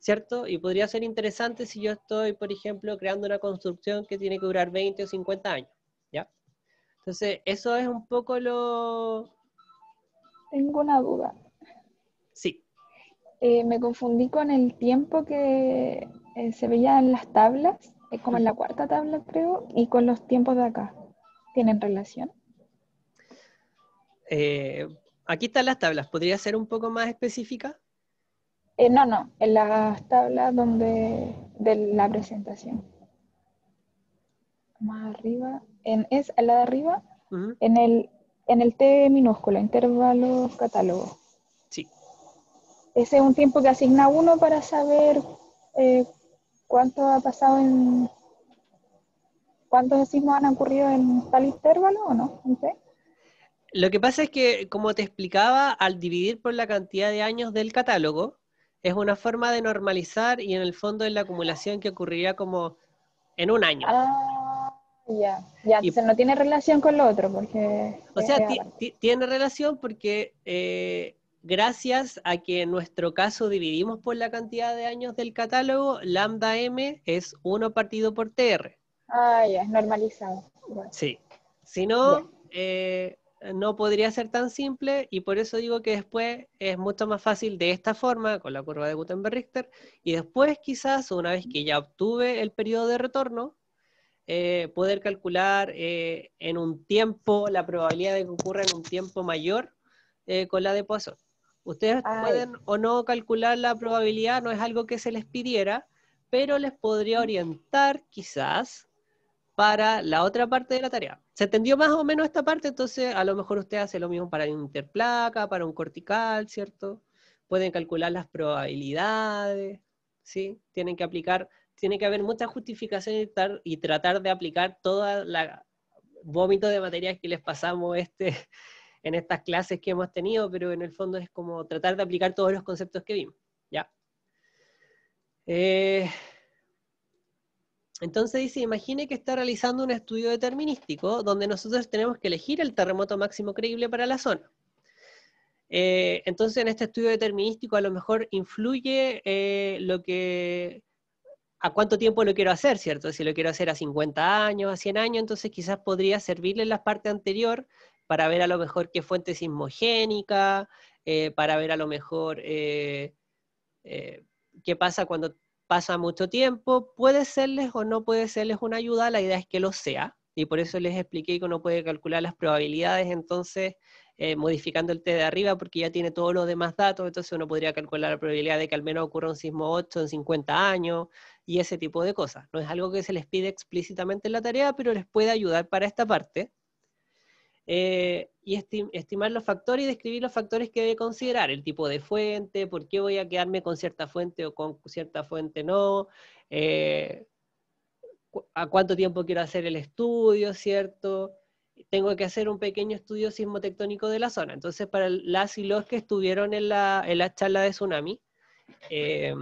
¿cierto? Y podría ser interesante si yo estoy, por ejemplo, creando una construcción que tiene que durar 20 o 50 años. Entonces, eso es un poco lo... Tengo una duda. Sí. Eh, me confundí con el tiempo que eh, se veía en las tablas, es eh, como en la cuarta tabla creo, y con los tiempos de acá. ¿Tienen relación? aquí están las tablas, ¿podría ser un poco más específica? no, no, en las tablas donde de la presentación. Más arriba, en es a la de arriba, en, el, en el T minúscula, intervalo catálogo. Sí. Ese es un tiempo que asigna uno para saber eh, cuánto ha pasado en. cuántos sismos han ocurrido en tal intervalo o no, Lo que pasa es que, como te explicaba, al dividir por la cantidad de años del catálogo, es una forma de normalizar y en el fondo es la acumulación que ocurriría como en un año. Ah ya, ya, no tiene relación con lo otro, porque... O sea, tiene relación porque eh, gracias a que en nuestro caso dividimos por la cantidad de años del catálogo, lambda m es uno partido por tr. Ah, ya, es normalizado. Sí, si no, eh, no podría ser tan simple y por eso digo que después es mucho más fácil de esta forma, con la curva de Gutenberg-Richter, y después quizás, una vez que ya obtuve el periodo de retorno, eh, poder calcular eh, en un tiempo, la probabilidad de que ocurra en un tiempo mayor eh, con la de Poisson. Ustedes ah, pueden o no calcular la probabilidad, no es algo que se les pidiera, pero les podría orientar quizás para la otra parte de la tarea. ¿Se entendió más o menos esta parte? Entonces, a lo mejor usted hace lo mismo para un interplaca, para un cortical, ¿cierto? Pueden calcular las probabilidades, ¿sí? Tienen que aplicar tiene que haber mucha justificación y, tratar de aplicar todo la vómito de materias que les pasamos este, en estas clases que hemos tenido, pero en el fondo es como tratar de aplicar todos los conceptos que vimos. ¿ya? Eh, entonces dice, imagine que está realizando un estudio determinístico donde nosotros tenemos que elegir el terremoto máximo creíble para la zona. Eh, entonces en este estudio determinístico a lo mejor influye eh, lo que a cuánto tiempo lo quiero hacer, ¿cierto? Si lo quiero hacer a 50 años, a 100 años, entonces quizás podría servirle la parte anterior para ver a lo mejor qué fuente sismogénica, eh, para ver a lo mejor eh, eh, qué pasa cuando pasa mucho tiempo. Puede serles o no puede serles una ayuda, la idea es que lo sea, y por eso les expliqué que uno puede calcular las probabilidades, entonces modificando el T de arriba porque ya tiene todos los demás datos, entonces uno podría calcular la probabilidad de que al menos ocurra un sismo 8 en 50 años, y ese tipo de cosas. No es algo que se les pide explícitamente en la tarea, pero les puede ayudar para esta parte. Eh, y estimar los factores y describir los factores que debe considerar, el tipo de fuente, por qué voy a quedarme con cierta fuente o con cierta fuente no, eh, a cuánto tiempo quiero hacer el estudio, ¿cierto? Tengo que hacer un pequeño estudio sismotectónico de la zona. Entonces, para las y los que estuvieron en la, en la charla de tsunami, eh,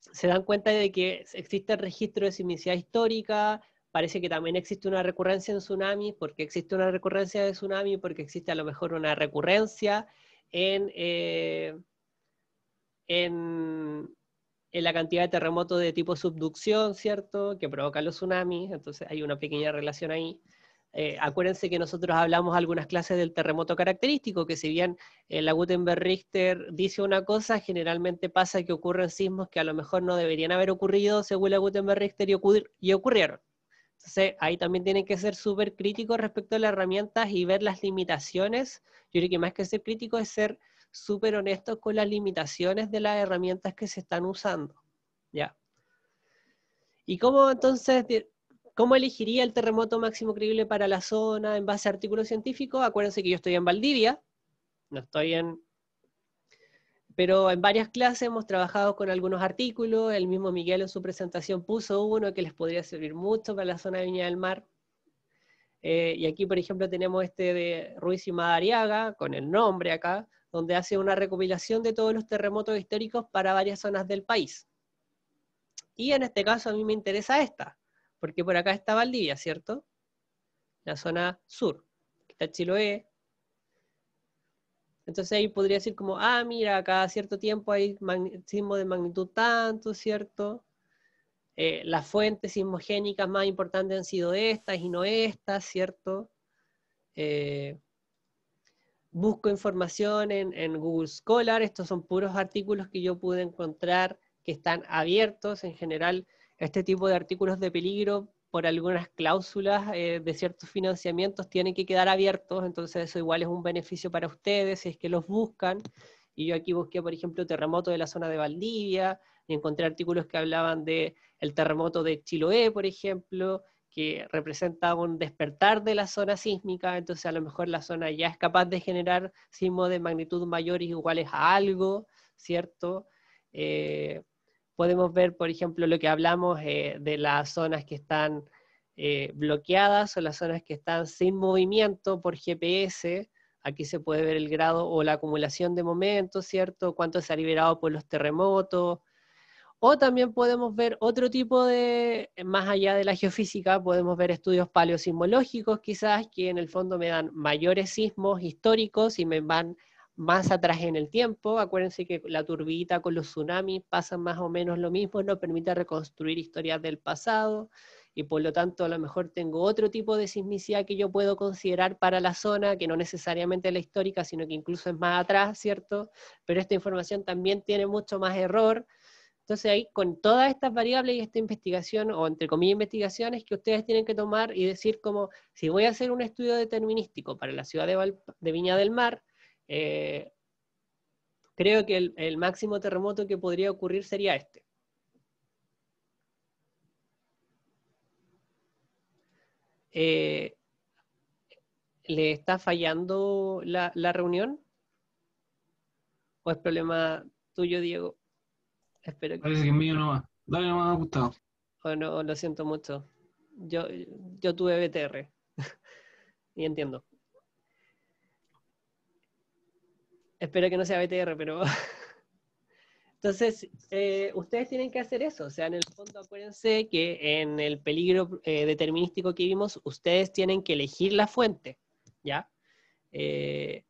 se dan cuenta de que existe el registro de simicidad histórica, parece que también existe una recurrencia en tsunamis, porque existe una recurrencia de tsunami, porque existe a lo mejor una recurrencia eh, en, en, la cantidad de terremotos de tipo subducción, ¿cierto?, que provocan los tsunamis, entonces hay una pequeña relación ahí. Eh, acuérdense que nosotros hablamos algunas clases del terremoto característico, que si bien eh, la Gutenberg-Richter dice una cosa, generalmente pasa que ocurren sismos que a lo mejor no deberían haber ocurrido según la Gutenberg-Richter y, ocurrieron. Entonces ahí también tienen que ser súper críticos respecto a las herramientas y ver las limitaciones. Yo creo que más que ser crítico es ser súper honestos con las limitaciones de las herramientas que se están usando. ¿Ya? ¿Y cómo entonces ¿Cómo elegiría el terremoto máximo creíble para la zona en base a artículos científicos? Acuérdense que yo estoy en Valdivia, no estoy en... Pero en varias clases hemos trabajado con algunos artículos, el mismo Miguel en su presentación puso uno que les podría servir mucho para la zona de Viña del Mar. Eh, y aquí, por ejemplo, tenemos este de Ruiz y Madariaga, con el nombre acá, donde hace una recopilación de todos los terremotos históricos para varias zonas del país. Y en este caso a mí me interesa esta, porque por acá está Valdivia, ¿cierto? La zona sur, está Chiloé. Entonces ahí podría decir como, ah, mira, cada cierto tiempo hay sismo de magnitud tanto, ¿cierto? Eh, las fuentes sismogénicas más importantes han sido estas y no estas, ¿cierto? Eh, busco información en, Google Scholar, estos son puros artículos que yo pude encontrar que están abiertos, en general este tipo de artículos de peligro por algunas cláusulas eh, de ciertos financiamientos tienen que quedar abiertos, entonces eso igual es un beneficio para ustedes si es que los buscan. Y yo aquí busqué, por ejemplo, terremoto de la zona de Valdivia, y encontré artículos que hablaban de terremoto de Chiloé, por ejemplo, que representa un despertar de la zona sísmica, entonces a lo mejor la zona ya es capaz de generar sismos de magnitud mayores iguales a algo, ¿cierto? Eh, Podemos ver, por ejemplo, lo que hablamos eh, de las zonas que están eh, bloqueadas o las zonas que están sin movimiento por GPS. Aquí se puede ver el grado o la acumulación de momentos, ¿cierto? Cuánto se ha liberado por los terremotos. O también podemos ver otro tipo de, más allá de la geofísica, podemos ver estudios paleosismológicos quizás, que en el fondo me dan mayores sismos históricos y me van más atrás en el tiempo. Acuérdense que la turbita con los tsunamis pasa más o menos lo mismo, nos permite reconstruir historias del pasado y por lo tanto a lo mejor tengo otro tipo de sismicidad que yo puedo considerar para la zona, que no necesariamente es la histórica, sino que incluso es más atrás, ¿cierto? Pero esta información también tiene mucho más error. Entonces ahí con todas estas variables y esta investigación, o entre comillas investigaciones, que ustedes tienen que tomar y decir como, si voy a hacer un estudio determinístico para la ciudad de Viña del Mar, eh, creo que el, máximo terremoto que podría ocurrir sería este. Eh, ¿le está fallando la, la, reunión? ¿O es problema tuyo, Diego? Espero que... Parece que es mío nomás. Dale nomás, Gustavo. Oh, no, lo siento mucho. Yo, yo tuve BTR. y entiendo. Espero que no sea BTR, pero... Entonces, eh, ustedes tienen que hacer eso. O sea, en el fondo, acuérdense que en el peligro eh, determinístico que vimos, ustedes tienen que elegir la fuente. ¿Ya? Eh,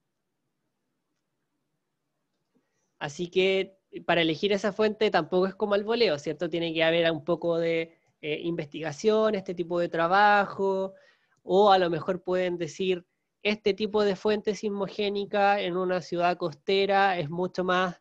así que para elegir esa fuente tampoco es como el voleo, ¿cierto? Tiene que haber un poco de investigación, este tipo de trabajo, o a lo mejor pueden decir, este tipo de fuente sismogénica en una ciudad costera es mucho más,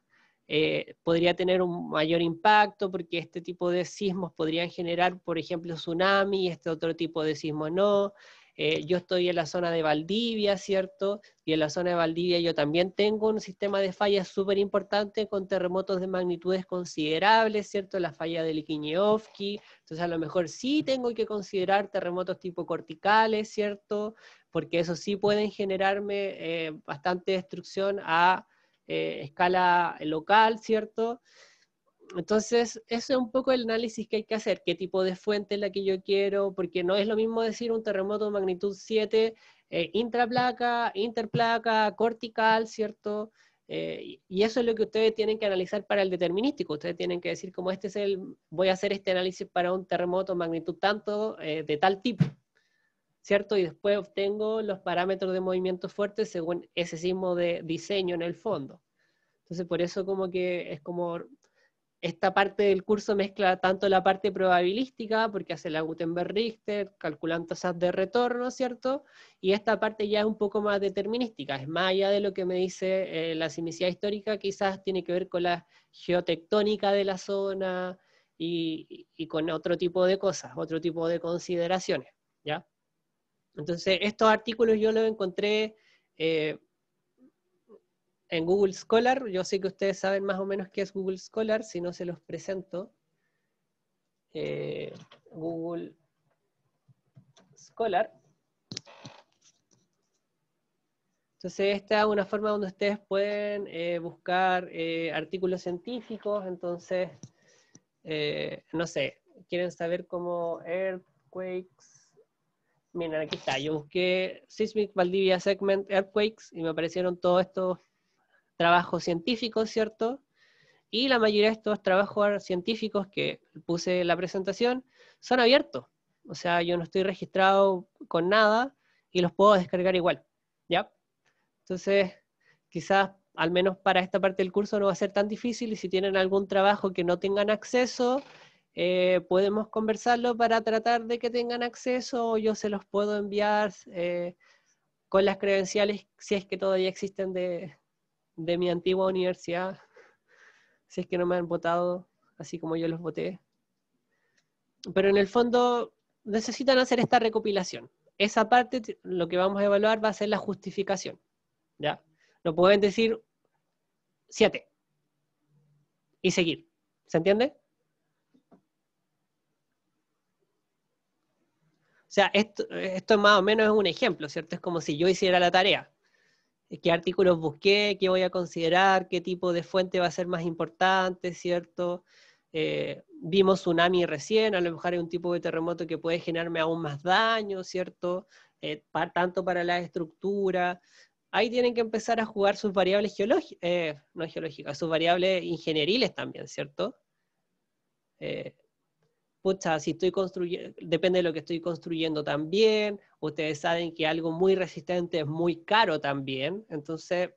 eh, podría tener un mayor impacto porque este tipo de sismos podrían generar, por ejemplo, tsunami, este otro tipo de sismo no. Eh, yo estoy en la zona de Valdivia, ¿cierto? Y en la zona de Valdivia yo también tengo un sistema de fallas súper importante con terremotos de magnitudes considerables, ¿cierto? La falla de Likiñeovsky. Entonces a lo mejor sí tengo que considerar terremotos tipo corticales, ¿cierto? porque eso sí pueden generarme eh, bastante destrucción a eh, escala local, ¿cierto? Entonces, eso es un poco el análisis que hay que hacer, qué tipo de fuente es la que yo quiero, porque no es lo mismo decir un terremoto de magnitud 7, eh, intraplaca, interplaca, cortical, ¿cierto? y eso es lo que ustedes tienen que analizar para el determinístico. Ustedes tienen que decir, como este es el, voy a hacer este análisis para un terremoto magnitud tanto, de tal tipo, y después obtengo los parámetros de movimiento fuerte según ese sismo de diseño en el fondo. Entonces, por eso como que es como esta parte del curso mezcla tanto la parte probabilística, porque hace la Gutenberg-Richter, calculando tasas de retorno, ¿cierto? Y esta parte ya es un poco más determinística, es más allá de lo que me dice eh, la simicidad histórica, quizás tiene que ver con la geotectónica de la zona y, y con otro tipo de cosas, otro tipo de consideraciones, ¿ya? Entonces, estos artículos yo los encontré eh, en Google Scholar. Yo sé que ustedes saben más o menos qué es Google Scholar, si no se los presento. Eh, Google Scholar. Entonces, esta es una forma donde ustedes pueden eh, buscar artículos científicos. Entonces, no sé, quieren saber cómo earthquakes Miren, aquí está. Yo busqué Seismic Valdivia Segment Earthquakes y me aparecieron todos estos trabajos científicos, ¿cierto? Y la mayoría de estos trabajos científicos que puse en la presentación son abiertos. O sea, yo no estoy registrado con nada y los puedo descargar igual. ¿Ya? Entonces, quizás al menos para esta parte del curso no va a ser tan difícil y si tienen algún trabajo que no tengan acceso eh, podemos conversarlo para tratar de que tengan acceso o yo se los puedo enviar eh, con las credenciales, si es que todavía existen de, mi antigua universidad, si es que no me han votado así como yo los voté. Pero en el fondo necesitan hacer esta recopilación. Esa parte lo que vamos a evaluar va a ser la justificación. ¿ya? Lo pueden decir siete y seguir. ¿Se entiende? O sea, esto, más o menos es un ejemplo, ¿cierto? Es como si yo hiciera la tarea. ¿Qué artículos busqué? ¿Qué voy a considerar? ¿Qué tipo de fuente va a ser más importante, ¿cierto? Eh, vimos tsunami recién, a lo mejor hay un tipo de terremoto que puede generarme aún más daño, ¿cierto? Eh, tanto para la estructura. Ahí tienen que empezar a jugar sus variables geológicas, eh, no geológicas, sus variables ingenieriles también, ¿cierto? pucha, si estoy construyendo, depende de lo que estoy construyendo también, ustedes saben que algo muy resistente es muy caro también, entonces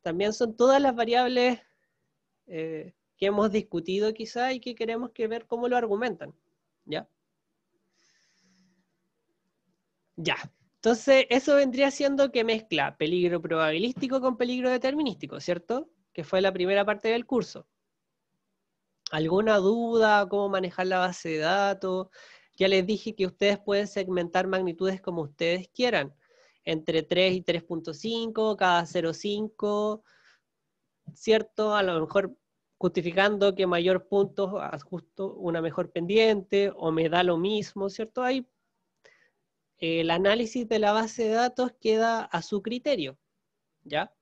también son todas las variables eh, que hemos discutido quizá y que queremos que ver cómo lo argumentan, ¿ya? Ya, entonces eso vendría siendo que mezcla peligro probabilístico con peligro determinístico, ¿cierto? Que fue la primera parte del curso alguna duda, cómo manejar la base de datos. Ya les dije que ustedes pueden segmentar magnitudes como ustedes quieran, entre 3 y 3.5, cada 0.5, ¿cierto? A lo mejor justificando que mayor punto justo una mejor pendiente o me da lo mismo, ¿cierto? Ahí el análisis de la base de datos queda a su criterio, ¿ya?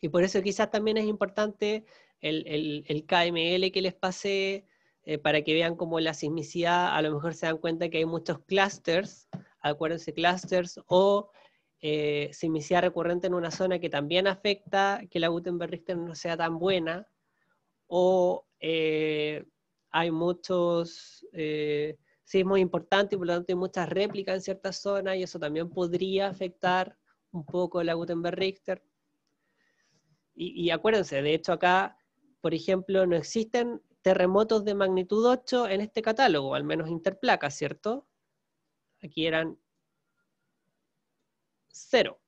Y por eso quizás también es importante el, el, KML que les pasé, eh, para que vean cómo la sismicidad, a lo mejor se dan cuenta que hay muchos clusters, acuérdense clusters, o eh, sismicidad recurrente en una zona que también afecta que la Gutenberg-Richter no sea tan buena, o eh, hay muchos eh, sismos importantes y por lo tanto hay muchas réplicas en ciertas zonas y eso también podría afectar un poco la Gutenberg-Richter. y, acuérdense, de hecho acá por ejemplo, no existen terremotos de magnitud 8 en este catálogo, al menos interplaca, ¿cierto? Aquí eran cero.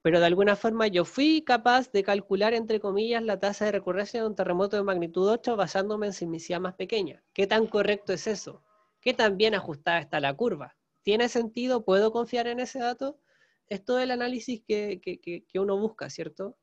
Pero de alguna forma yo fui capaz de calcular, entre comillas, la tasa de recurrencia de un terremoto de magnitud 8 basándome en sismicidad más pequeña. ¿Qué tan correcto es eso? ¿Qué tan bien ajustada está la curva? ¿Tiene sentido? ¿Puedo confiar en ese dato? Es todo el análisis que uno busca, ¿cierto?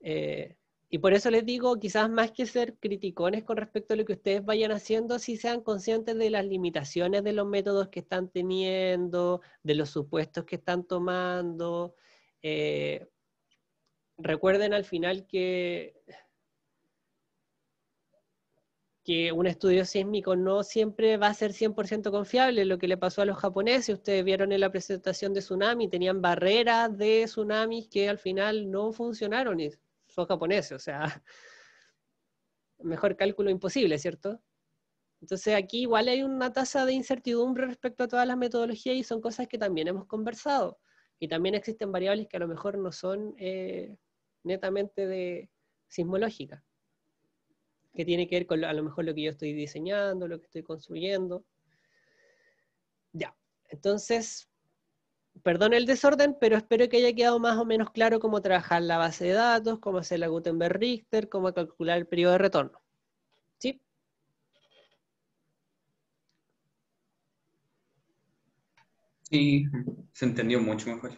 Eh, y por eso les digo, quizás más que ser criticones con respecto a lo que ustedes vayan haciendo, si sean conscientes de las limitaciones de los métodos que están teniendo, de los supuestos que están tomando. Eh, recuerden al final que, que un estudio sísmico no siempre va a ser 100% confiable. Lo que le pasó a los japoneses, ustedes vieron en la presentación de tsunami, tenían barreras de tsunamis que al final no funcionaron. Y, japoneses, o sea, mejor cálculo imposible, ¿cierto? Entonces aquí igual hay una tasa de incertidumbre respecto a todas las metodologías y son cosas que también hemos conversado. Y también existen variables que a lo mejor no son eh, netamente de sismológica, que tiene que ver con a lo mejor lo que yo estoy diseñando, lo que estoy construyendo. Ya, entonces perdón el desorden, pero espero que haya quedado más o menos claro cómo trabajar la base de datos, cómo hacer la Gutenberg Richter, cómo calcular el periodo de retorno. ¿Sí? Sí, se entendió mucho mejor.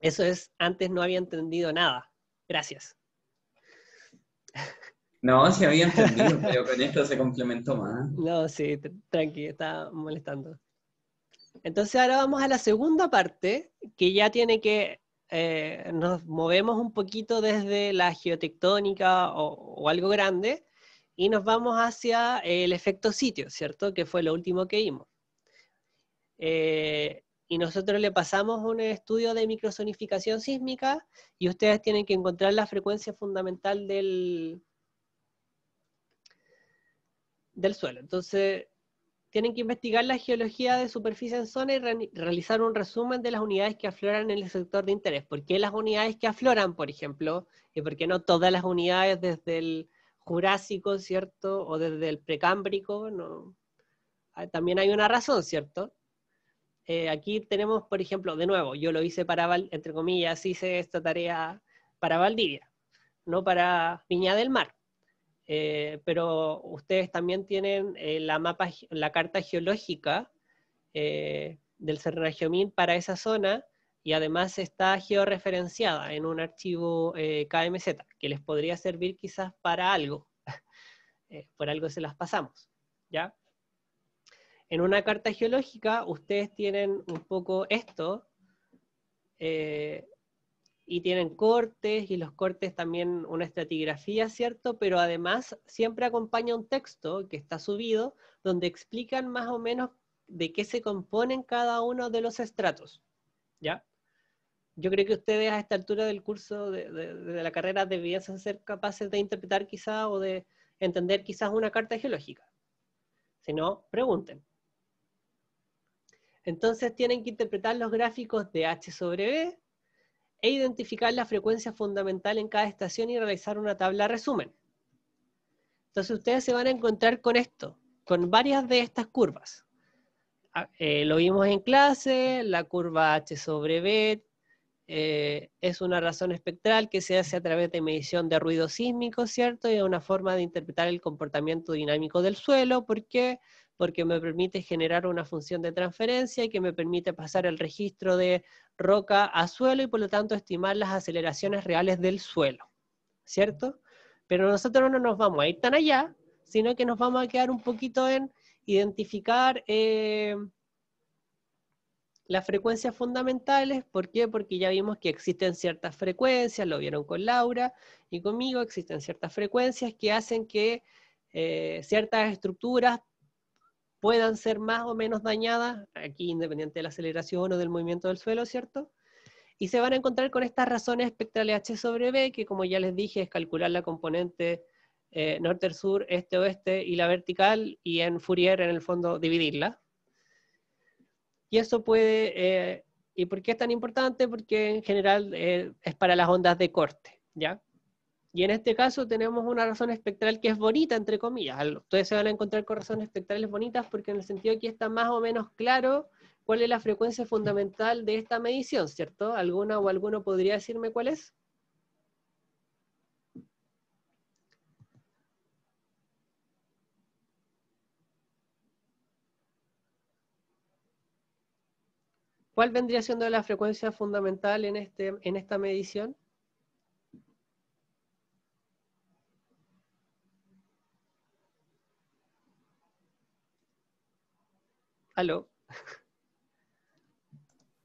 Eso es, antes no había entendido nada. Gracias. No, sí había entendido, pero con esto se complementó más. No, sí, tranqui, estaba molestando. Entonces ahora vamos a la segunda parte, que ya tiene que, eh, nos movemos un poquito desde la geotectónica o, algo grande y nos vamos hacia el efecto sitio, ¿cierto? Que fue lo último que vimos. Eh, y nosotros le pasamos un estudio de microsonificación sísmica y ustedes tienen que encontrar la frecuencia fundamental del, del suelo. Entonces, tienen que investigar la geología de superficie en zona y realizar un resumen de las unidades que afloran en el sector de interés. ¿Por qué las unidades que afloran, por ejemplo? Y por qué no todas las unidades desde el Jurásico, ¿cierto? O desde el Precámbrico, ¿no? Ah, también hay una razón, ¿cierto? Eh, aquí tenemos, por ejemplo, de nuevo, yo lo hice para, entre comillas, hice esta tarea para Valdivia, no para Viña del Mar. Eh, pero ustedes también tienen eh, la, mapa, la carta geológica eh, del Cerro Geomín para esa zona y además está georreferenciada en un archivo KMZ que les podría servir quizás para algo. por algo se las pasamos, ¿ya? En una carta geológica ustedes tienen un poco esto, y tienen cortes y los cortes también una estratigrafía, ¿cierto? Pero además siempre acompaña un texto que está subido donde explican más o menos de qué se componen cada uno de los estratos, ¿ya? Yo creo que ustedes a esta altura del curso de, la carrera deberían ser capaces de interpretar quizá o de entender quizás una carta geológica. Si no, pregunten. Entonces tienen que interpretar los gráficos de H sobre B, e identificar la frecuencia fundamental en cada estación y realizar una tabla resumen. Entonces ustedes se van a encontrar con esto, con varias de estas curvas. Eh, lo vimos en clase, la curva H sobre B eh, es una razón espectral que se hace a través de medición de ruido sísmico, ¿cierto? Y es una forma de interpretar el comportamiento dinámico del suelo. ¿Por qué? Porque me permite generar una función de transferencia y que me permite pasar el registro de roca a suelo y por lo tanto estimar las aceleraciones reales del suelo, ¿cierto? Pero nosotros no nos vamos a ir tan allá, sino que nos vamos a quedar un poquito en identificar eh, las frecuencias fundamentales. ¿Por qué? Porque ya vimos que existen ciertas frecuencias, lo vieron con Laura y conmigo, existen ciertas frecuencias que hacen que eh, ciertas estructuras puedan ser más o menos dañadas, aquí independiente de la aceleración o del movimiento del suelo, ¿cierto? Y se van a encontrar con estas razones espectrales H sobre B, que como ya les dije, es calcular la componente eh, norte-sur, este-oeste y la vertical, y en Fourier, en el fondo, dividirla. Y eso puede... Eh, ¿Y por qué es tan importante? Porque en general eh, es para las ondas de corte, ¿ya? Y en este caso tenemos una razón espectral que es bonita, entre comillas. Ustedes se van a encontrar con razones espectrales bonitas porque en el sentido que está más o menos claro cuál es la frecuencia fundamental de esta medición, ¿cierto? ¿Alguna o alguno podría decirme cuál es? ¿Cuál vendría siendo la frecuencia fundamental en, este, en esta medición?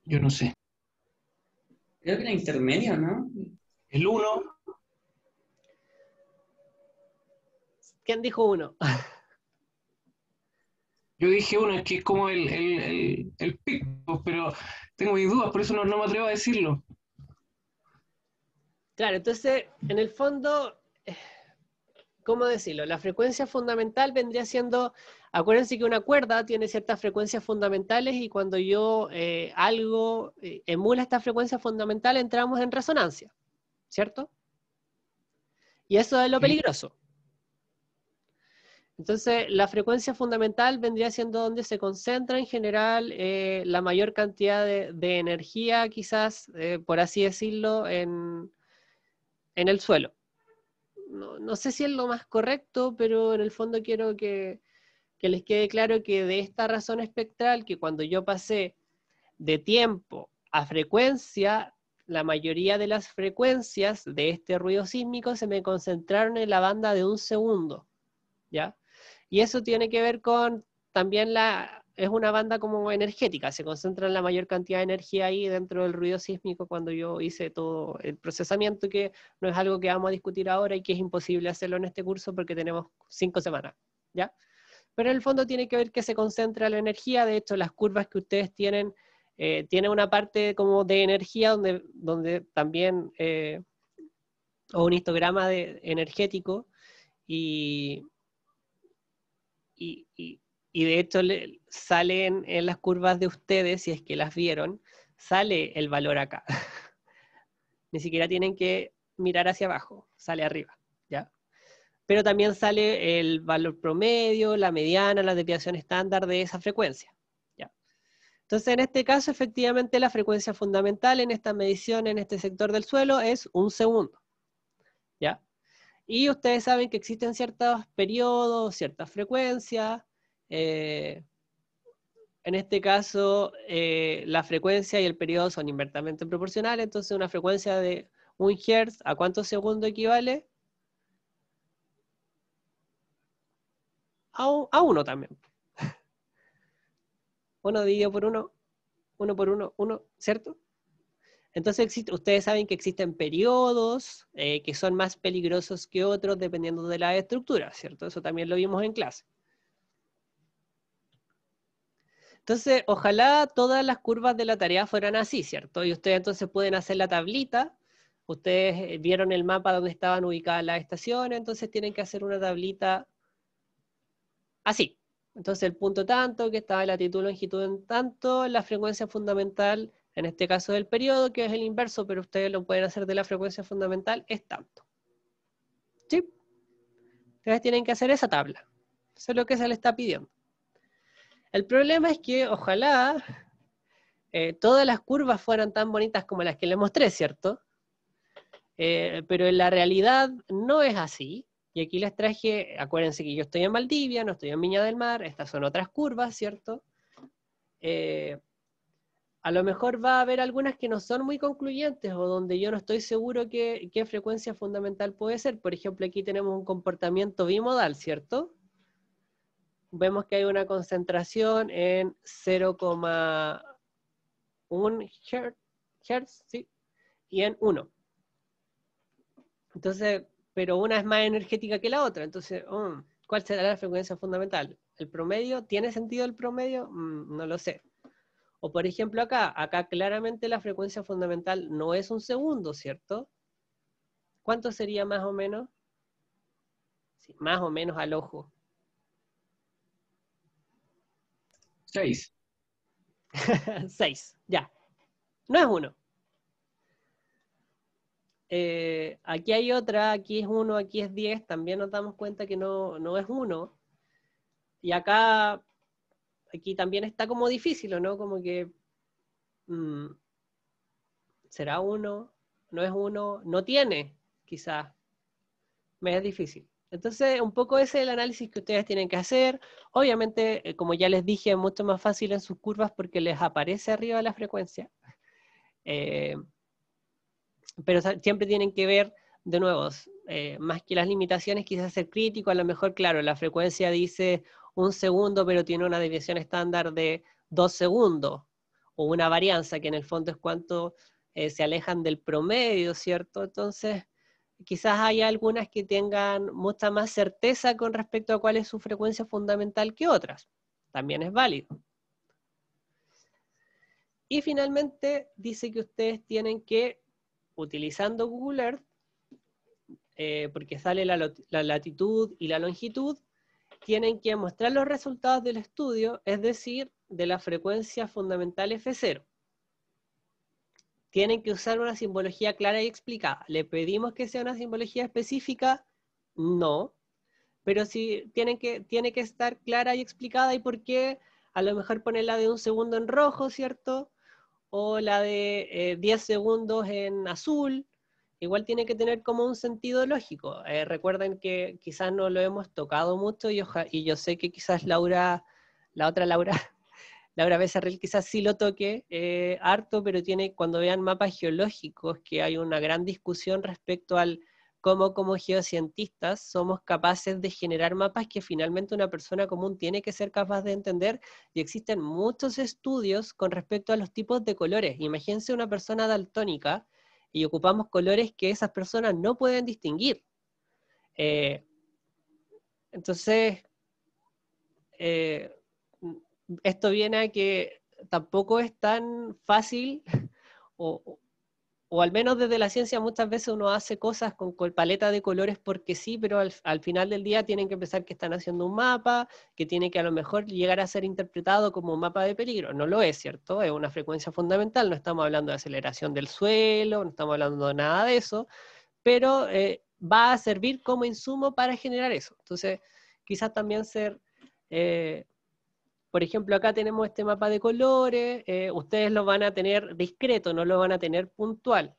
Yo no sé. Creo que era ¿no? El 1. ¿Quién dijo uno? Yo dije uno, es que es como el, pico, pero tengo mis dudas, por eso no, me atrevo a decirlo. Claro, entonces, en el fondo, eh, ¿cómo decirlo? La frecuencia fundamental vendría siendo, acuérdense que una cuerda tiene ciertas frecuencias fundamentales y cuando yo eh, algo eh, emula esta frecuencia fundamental entramos en resonancia, ¿cierto? Y eso es lo peligroso. Entonces, la frecuencia fundamental vendría siendo donde se concentra en general eh, la mayor cantidad de, energía, quizás, por así decirlo, en el suelo no, sé si es lo más correcto, pero en el fondo quiero que, que les quede claro que de esta razón espectral, que cuando yo pasé de tiempo a frecuencia, la mayoría de las frecuencias de este ruido sísmico se me concentraron en la banda de un segundo, ¿ya? Y eso tiene que ver con también la es una banda como energética, se concentra en la mayor cantidad de energía ahí dentro del ruido sísmico cuando yo hice todo el procesamiento, que no es algo que vamos a discutir ahora y que es imposible hacerlo en este curso porque tenemos cinco semanas, ¿ya? Pero en el fondo tiene que ver que se concentra la energía, de hecho las curvas que ustedes tienen, eh, tienen una parte como de energía donde, donde también, eh, o un histograma de, energético, y, y y de hecho salen en las curvas de ustedes, si es que las vieron, sale el valor acá. Ni siquiera tienen que mirar hacia abajo, sale arriba, ¿ya? Pero también sale el valor promedio, la mediana, la desviación estándar de esa frecuencia. ¿ya? Entonces, en este caso, efectivamente, la frecuencia fundamental en esta medición, en este sector del suelo, es un segundo. ¿ya? Y ustedes saben que existen ciertos periodos, ciertas frecuencias, eh, en este caso, eh, la frecuencia y el periodo son inversamente proporcionales, entonces una frecuencia de 1 Hz, ¿a cuánto segundo equivale? A, uno también. Uno dividido por uno, uno por uno, uno, ¿cierto? Entonces ustedes saben que existen periodos eh, que son más peligrosos que otros dependiendo de la estructura, ¿cierto? Eso también lo vimos en clase. Entonces, ojalá todas las curvas de la tarea fueran así, ¿cierto? Y ustedes entonces pueden hacer la tablita. Ustedes eh, vieron el mapa donde estaban ubicadas las estaciones, entonces tienen que hacer una tablita así. Entonces el punto tanto, que estaba la latitud, longitud en tanto, la frecuencia fundamental, en este caso del periodo, que es el inverso, pero ustedes lo pueden hacer de la frecuencia fundamental, es tanto. ¿Sí? Ustedes tienen que hacer esa tabla. Eso es lo que se les está pidiendo. El problema es que ojalá eh, todas las curvas fueran tan bonitas como las que le mostré, ¿cierto? Eh, pero en la realidad no es así. Y aquí les traje, acuérdense que yo estoy en Maldivia, no estoy en Viña del Mar, estas son otras curvas, ¿cierto? Eh, a lo mejor va a haber algunas que no son muy concluyentes o donde yo no estoy seguro qué, frecuencia fundamental puede ser. Por ejemplo, aquí tenemos un comportamiento bimodal, ¿cierto? vemos que hay una concentración en 0,1 Hz, ¿sí? y en 1. Entonces, pero una es más energética que la otra, entonces, mm, ¿cuál será la frecuencia fundamental? ¿El promedio? ¿Tiene sentido el promedio? Mm, no lo sé. O por ejemplo acá, acá claramente la frecuencia fundamental no es un segundo, ¿cierto? ¿Cuánto sería más o menos? más o menos al ojo. Seis. Seis, ya. No es uno. Eh, aquí hay otra, aquí es uno, aquí es diez. También nos damos cuenta que no, no es uno. Y acá, aquí también está como difícil, no? Como que... Mm, ¿Será uno? ¿No es uno? No tiene, quizás. Me es difícil. Entonces, un poco ese es el análisis que ustedes tienen que hacer. Obviamente, eh, como ya les dije, es mucho más fácil en sus curvas porque les aparece arriba la frecuencia. Eh, pero siempre tienen que ver, de nuevo, eh, más que las limitaciones, quizás ser crítico. A lo mejor, claro, la frecuencia dice un segundo, pero tiene una deviación estándar de dos segundos, o una varianza, que en el fondo es cuánto se alejan del promedio, ¿cierto? Entonces, quizás haya algunas que tengan mucha más certeza con respecto a cuál es su frecuencia fundamental que otras. También es válido. Y finalmente dice que ustedes tienen que, utilizando Google Earth, eh, porque sale la, la latitud y la longitud, tienen que mostrar los resultados del estudio, es decir, de la frecuencia fundamental F0 tienen que usar una simbología clara y explicada. ¿Le pedimos que sea una simbología específica? No, pero sí tienen que, tiene que estar clara y explicada y por qué a lo mejor poner la de un segundo en rojo, ¿cierto? O la de eh, diez segundos en azul. Igual tiene que tener como un sentido lógico. Eh, recuerden que quizás no lo hemos tocado mucho y, y yo sé que quizás Laura, la otra Laura, Laura Becerril quizás sí lo toque eh, harto, pero tiene, cuando vean mapas geológicos, que hay una gran discusión respecto al cómo como geocientistas somos capaces de generar mapas que finalmente una persona común tiene que ser capaz de entender y existen muchos estudios con respecto a los tipos de colores. Imagínense una persona daltónica y ocupamos colores que esas personas no pueden distinguir. Eh, entonces, eh, esto viene a que tampoco es tan fácil, o, al menos desde la ciencia muchas veces uno hace cosas con, paleta de colores porque sí, pero al, final del día tienen que pensar que están haciendo un mapa, que tiene que a lo mejor llegar a ser interpretado como un mapa de peligro. No lo es, ¿cierto? Es una frecuencia fundamental, no estamos hablando de aceleración del suelo, no estamos hablando de nada de eso, pero eh, va a servir como insumo para generar eso. Entonces, quizás también ser... Eh, por ejemplo, acá tenemos este mapa de colores, eh, ustedes lo van a tener discreto, no lo van a tener puntual.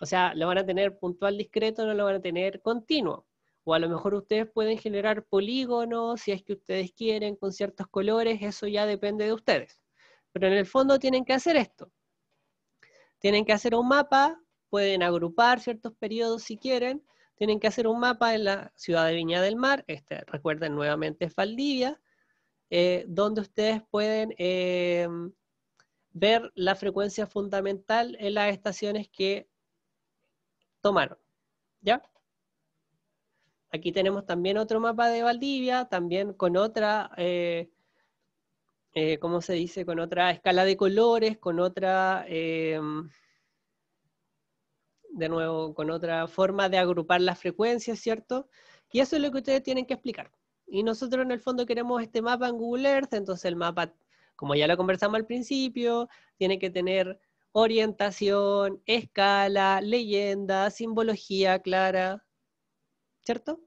O sea, lo van a tener puntual discreto, no lo van a tener continuo. O a lo mejor ustedes pueden generar polígonos, si es que ustedes quieren, con ciertos colores, eso ya depende de ustedes. Pero en el fondo tienen que hacer esto. Tienen que hacer un mapa, pueden agrupar ciertos periodos si quieren, tienen que hacer un mapa en la ciudad de Viña del Mar, este, recuerden nuevamente es Valdivia, eh, donde ustedes pueden eh, ver la frecuencia fundamental en las estaciones que tomaron. ¿Ya? Aquí tenemos también otro mapa de Valdivia, también con otra, eh, ¿cómo se dice? Con otra escala de colores, con otra, de nuevo, con otra forma de agrupar las frecuencias, ¿cierto? Y eso es lo que ustedes tienen que explicar. Y nosotros en el fondo queremos este mapa en Google Earth, entonces el mapa, como ya lo conversamos al principio, tiene que tener orientación, escala, leyenda, simbología clara, ¿cierto?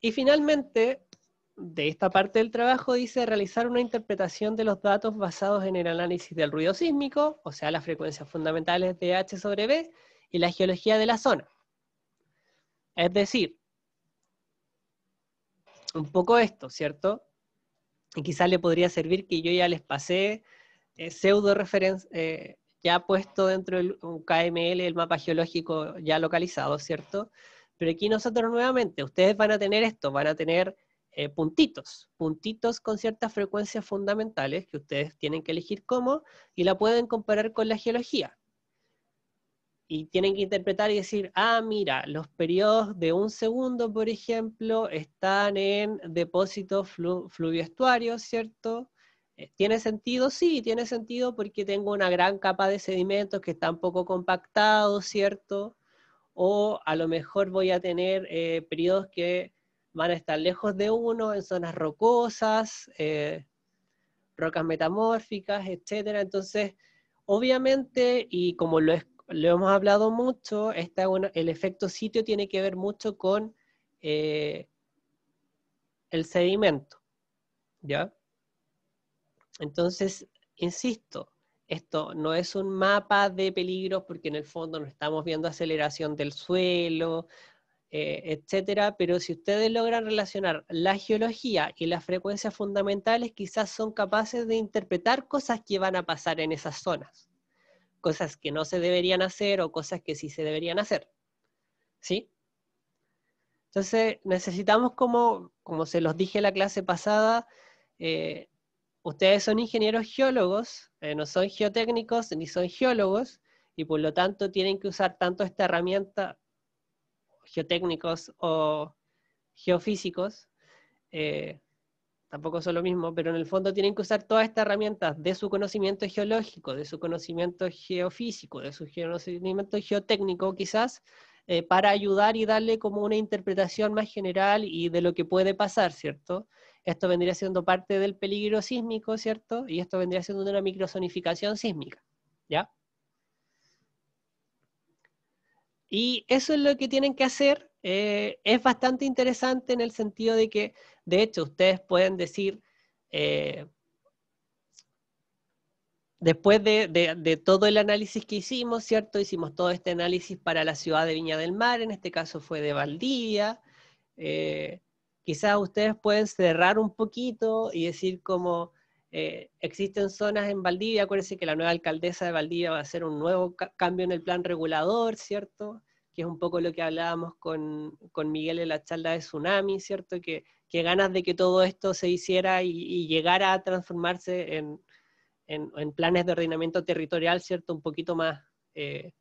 Y finalmente, de esta parte del trabajo dice realizar una interpretación de los datos basados en el análisis del ruido sísmico, o sea, las frecuencias fundamentales de H sobre B y la geología de la zona. Es decir, un poco esto, ¿cierto? Y quizás le podría servir que yo ya les pasé eh, pseudo referencia, eh, ya puesto dentro del KML, el mapa geológico ya localizado, ¿cierto? Pero aquí nosotros nuevamente, ustedes van a tener esto, van a tener eh, puntitos, puntitos con ciertas frecuencias fundamentales que ustedes tienen que elegir cómo, y la pueden comparar con la geología y tienen que interpretar y decir, ah, mira, los periodos de un segundo, por ejemplo, están en depósitos fluviestuarios, ¿cierto? Eh, ¿Tiene sentido? Sí, tiene sentido porque tengo una gran capa de sedimentos que un poco compactado ¿cierto? O a lo mejor voy a tener eh, periodos que van a estar lejos de uno, en zonas rocosas, eh, rocas metamórficas, etc. Entonces, obviamente, y como lo es lo hemos hablado mucho, el efecto sitio tiene que ver mucho con eh, el sedimento, Entonces, insisto, esto no es un mapa de peligros porque en el fondo no estamos viendo aceleración del suelo, etc. Eh, etcétera, pero si ustedes logran relacionar la geología y las frecuencias fundamentales, quizás son capaces de interpretar cosas que van a pasar en esas zonas cosas que no se deberían hacer o cosas que sí se deberían hacer. ¿Sí? Entonces necesitamos, como, como se los dije en la clase pasada, eh, ustedes son ingenieros geólogos, eh, no son geotécnicos ni son geólogos, y por lo tanto tienen que usar tanto esta herramienta, geotécnicos o geofísicos, eh, tampoco son lo mismo, pero en el fondo tienen que usar todas estas herramientas de su conocimiento geológico, de su conocimiento geofísico, de su conocimiento geotécnico quizás, eh, para ayudar y darle como una interpretación más general y de lo que puede pasar, ¿cierto? Esto vendría siendo parte del peligro sísmico, ¿cierto? Y esto vendría siendo una microzonificación sísmica, ¿ya? Y eso es lo que tienen que hacer eh, es bastante interesante en el sentido de que, de hecho, ustedes pueden decir, eh, después de, todo el análisis que hicimos, ¿cierto? Hicimos todo este análisis para la ciudad de Viña del Mar, en este caso fue de Valdivia. Eh, quizás ustedes pueden cerrar un poquito y decir cómo existen zonas en Valdivia, acuérdense que la nueva alcaldesa de Valdivia va a hacer un nuevo cambio en el plan regulador, ¿cierto? que es un poco lo que hablábamos con, Miguel en la charla de Tsunami, ¿cierto? Que, ganas de que todo esto se hiciera y, llegara a transformarse en, planes de ordenamiento territorial, ¿cierto? Un poquito más, eh,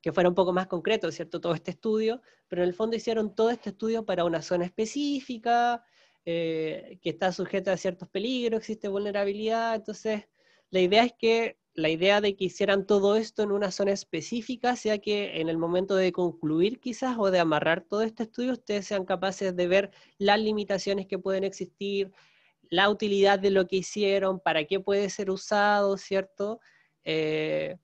que fuera un poco más concreto, ¿cierto? Todo este estudio, pero en el fondo hicieron todo este estudio para una zona específica, eh, que está sujeta a ciertos peligros, existe vulnerabilidad, entonces la idea es que la idea de que hicieran todo esto en una zona específica sea que en el momento de concluir quizás o de amarrar todo este estudio ustedes sean capaces de ver las limitaciones que pueden existir, la utilidad de lo que hicieron, para qué puede ser usado, ¿cierto? Eh,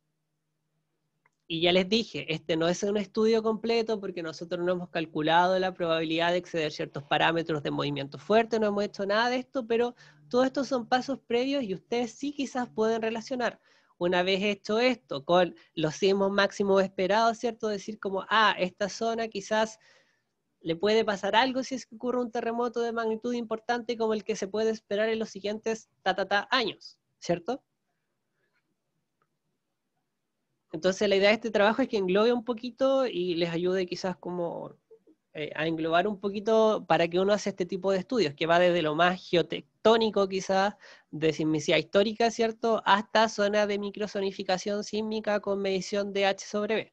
y ya les dije, este no es un estudio completo porque nosotros no hemos calculado la probabilidad de exceder ciertos parámetros de movimiento fuerte, no hemos hecho nada de esto, pero todos estos son pasos previos y ustedes sí quizás pueden relacionar una vez hecho esto, con los sismos máximos esperados, ¿cierto? Decir como, ah, esta zona quizás le puede pasar algo si es que ocurre un terremoto de magnitud importante como el que se puede esperar en los siguientes ta, ta, ta años, ¿cierto? Entonces la idea de este trabajo es que englobe un poquito y les ayude quizás como eh, a englobar un poquito para que uno hace este tipo de estudios, que va desde lo más geotectónico quizás de sismicidad histórica, ¿cierto? Hasta zona de microzonificación sísmica con medición de H sobre B.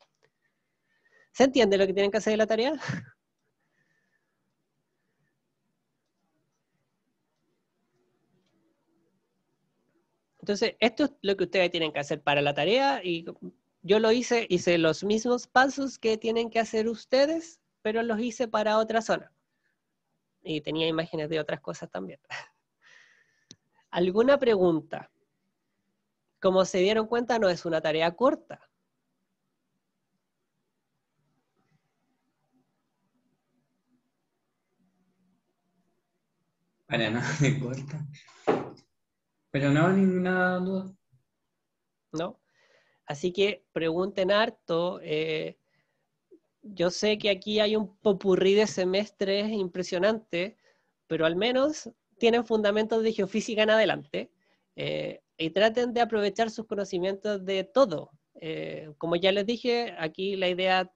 ¿Se entiende lo que tienen que hacer de la tarea? Entonces, esto es lo que ustedes tienen que hacer para la tarea y yo lo hice, hice los mismos pasos que tienen que hacer ustedes, pero los hice para otra zona. Y tenía imágenes de otras cosas también. ¿Alguna pregunta? Como se dieron cuenta, no es una tarea corta. Para nada de corta. Pero no, ninguna duda. No. Así que pregunten harto. Eh, yo sé que aquí hay un popurrí de semestres impresionante, pero al menos tienen fundamentos de geofísica en adelante eh, y traten de aprovechar sus conocimientos de todo. Eh, como ya les dije, aquí la idea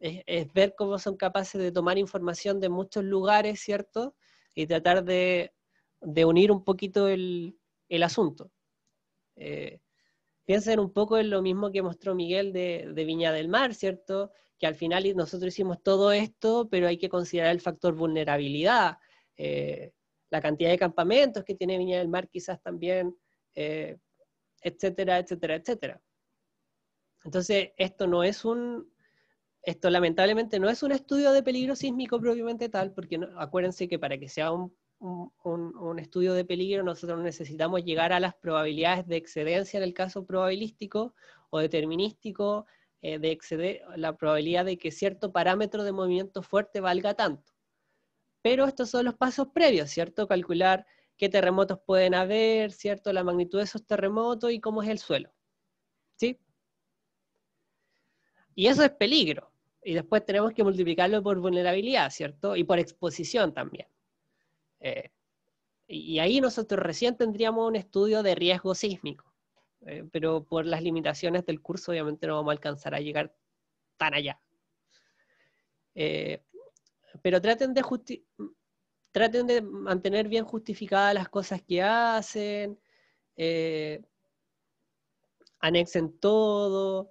es, ver cómo son capaces de tomar información de muchos lugares, ¿cierto? Y tratar de, de unir un poquito el, el asunto. Eh, piensen un poco en lo mismo que mostró Miguel de, de Viña del Mar, ¿cierto? Que al final nosotros hicimos todo esto, pero hay que considerar el factor vulnerabilidad. Eh, la cantidad de campamentos que tiene Viña del Mar quizás también, eh, etcétera, etcétera, etcétera. Entonces, esto no es un, esto lamentablemente no es un estudio de peligro sísmico propiamente tal, porque acuérdense que para que sea un, estudio de peligro nosotros necesitamos llegar a las probabilidades de excedencia en el caso probabilístico o determinístico, eh, de exceder la probabilidad de que cierto parámetro de movimiento fuerte valga tanto pero estos son los pasos previos, ¿cierto? Calcular qué terremotos pueden haber, ¿cierto? La magnitud de esos terremotos y cómo es el suelo. ¿Sí? Y eso es peligro. Y después tenemos que multiplicarlo por vulnerabilidad, ¿cierto? Y por exposición también. Eh, y ahí nosotros recién tendríamos un estudio de riesgo sísmico. Eh, pero por las limitaciones del curso, obviamente no vamos a alcanzar a llegar tan allá. Eh, pero traten de, traten de mantener bien justificadas las cosas que hacen, eh, anexen todo.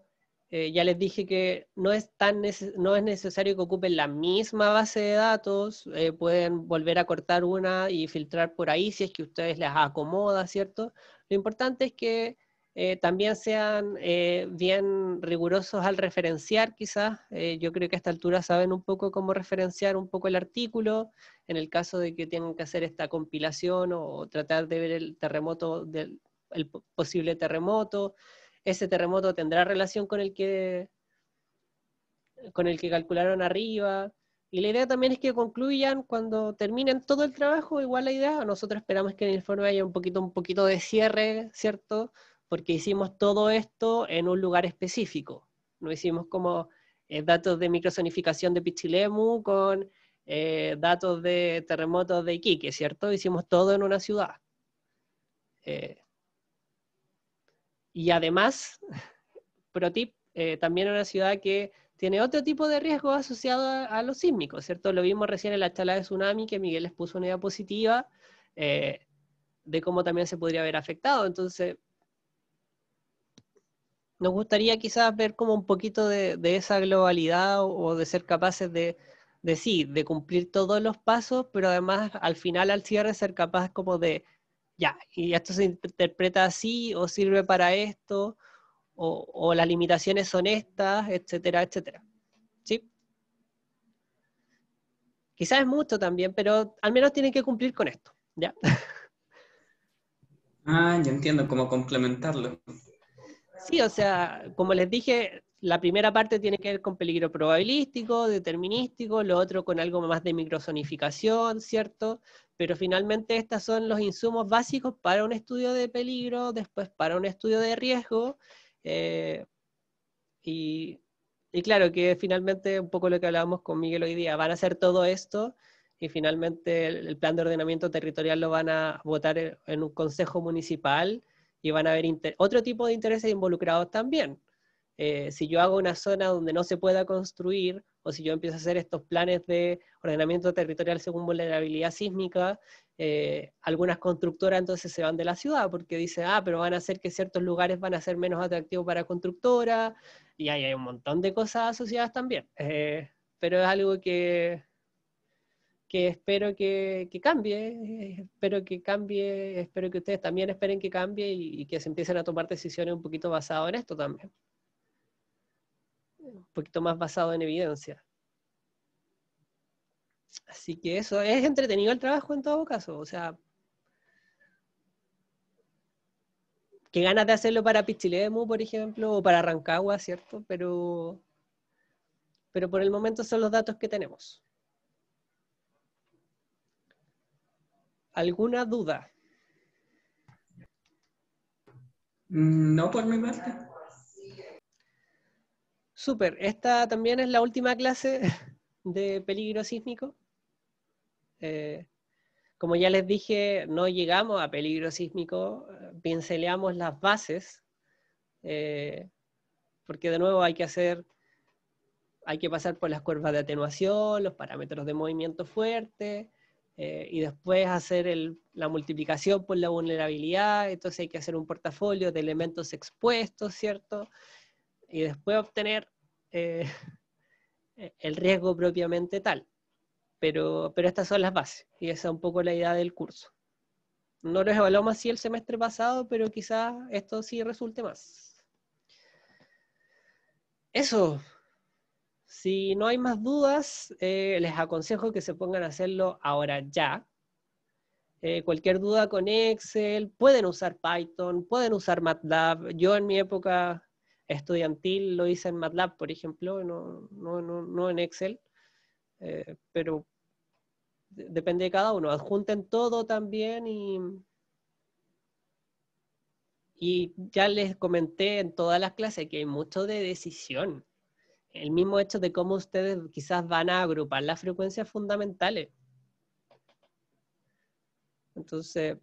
Eh, ya les dije que no es, tan no es necesario que ocupen la misma base de datos, eh, pueden volver a cortar una y filtrar por ahí si es que ustedes las acomoda, ¿cierto? Lo importante es que eh, también sean eh, bien rigurosos al referenciar quizás. Eh, yo creo que a esta altura saben un poco cómo referenciar un poco el artículo, en el caso de que tengan que hacer esta compilación o, tratar de ver el terremoto, del, el posible terremoto. Ese terremoto tendrá relación con el que con el que calcularon arriba. Y la idea también es que concluyan cuando terminen todo el trabajo, igual la idea, nosotros esperamos que en el informe haya un poquito, un poquito de cierre, ¿cierto? porque hicimos todo esto en un lugar específico. No hicimos como eh, datos de microzonificación de Pichilemu con eh, datos de terremotos de Iquique, ¿cierto? Hicimos todo en una ciudad. Eh, y además, pro tip, también es una ciudad que tiene otro tipo de riesgo asociado a, los sísmicos, ¿cierto? Lo vimos recién en la charla de tsunami que Miguel les puso una diapositiva positiva de cómo también se podría haber afectado. Entonces, nos gustaría quizás ver como un poquito de, esa globalidad o, de ser capaces de, sí, de cumplir todos los pasos, pero además al final, al cierre, ser capaz como de, ya, y esto se interpreta así o sirve para esto, o, las limitaciones son estas, etcétera, etcétera. ¿Sí? Quizás es mucho también, pero al menos tienen que cumplir con esto, ¿ya? Ah, ya entiendo, cómo complementarlo. Sí, o sea, como les dije, la primera parte tiene que ver con peligro probabilístico, determinístico, lo otro con algo más de microzonificación, ¿cierto? Pero finalmente estos son los insumos básicos para un estudio de peligro, después para un estudio de riesgo. Eh, y, claro, que finalmente un poco lo que hablábamos con Miguel hoy día, van a hacer todo esto y finalmente el, plan de ordenamiento territorial lo van a votar en un consejo municipal y van a haber otro tipo de intereses involucrados también. Eh, si yo hago una zona donde no se pueda construir, o si yo empiezo a hacer estos planes de ordenamiento territorial según vulnerabilidad sísmica, eh, algunas constructoras entonces se van de la ciudad porque dicen, ah, pero van a hacer que ciertos lugares van a ser menos atractivos para constructoras, y hay un montón de cosas asociadas también. Eh, pero es algo que que espero que, cambie, espero que cambie, espero que ustedes también esperen que cambie y, que se empiecen a tomar decisiones un poquito basadas en esto también. Un poquito más basado en evidencia. Así que eso, es entretenido el trabajo en todo caso, o sea, qué ganas de hacerlo para Pichilemu, por ejemplo, o para Rancagua, ¿cierto? Pero, pero por el momento son los datos que tenemos. ¿Alguna duda? Mm, no por mi parte. Súper. Esta también es la última clase de peligro sísmico. Eh, como ya les dije, no llegamos a peligro sísmico, eh, pinceleamos las bases, eh, porque de nuevo hay que hacer, hay que pasar por las curvas de atenuación, los parámetros de movimiento fuerte, eh, y después hacer la multiplicación por la vulnerabilidad, entonces hay que hacer un portafolio de elementos expuestos, ¿cierto? Y después obtener eh, el riesgo propiamente tal. Pero, pero estas son las bases y esa es un poco la idea del curso. No los evaluamos así el semestre pasado, pero quizás esto sí resulte más. Eso, si no hay más dudas, eh, les aconsejo que se pongan a hacerlo ahora ya. Eh, cualquier duda con Excel, pueden usar Python, pueden usar MATLAB. Yo en mi época estudiantil lo hice en MATLAB, por ejemplo, no, en Excel. Eh, pero depende de cada uno. Adjunten todo también y, y ya les comenté en todas las clases que hay mucho de decisión el mismo hecho de cómo ustedes quizás van a agrupar las frecuencias fundamentales. Entonces,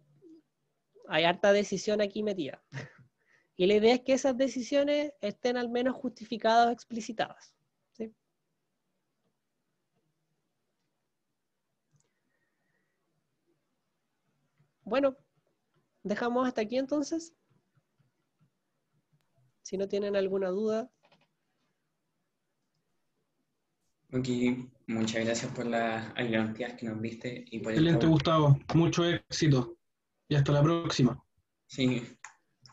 hay harta decisión aquí metida. Y la idea es que esas decisiones estén al menos justificadas explicitadas. Bueno, dejamos hasta aquí entonces. Si no tienen alguna duda. Ok, muchas gracias por las garantías que nos viste. Y por Excelente, Gustavo. Mucho éxito. Y hasta la próxima. Sí,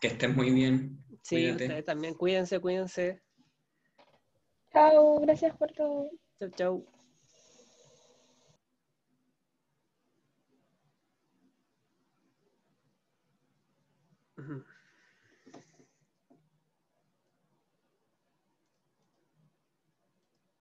que estén muy bien. Sí, ustedes también. Cuídense, cuídense. Chao, gracias por todo. Chao, chao.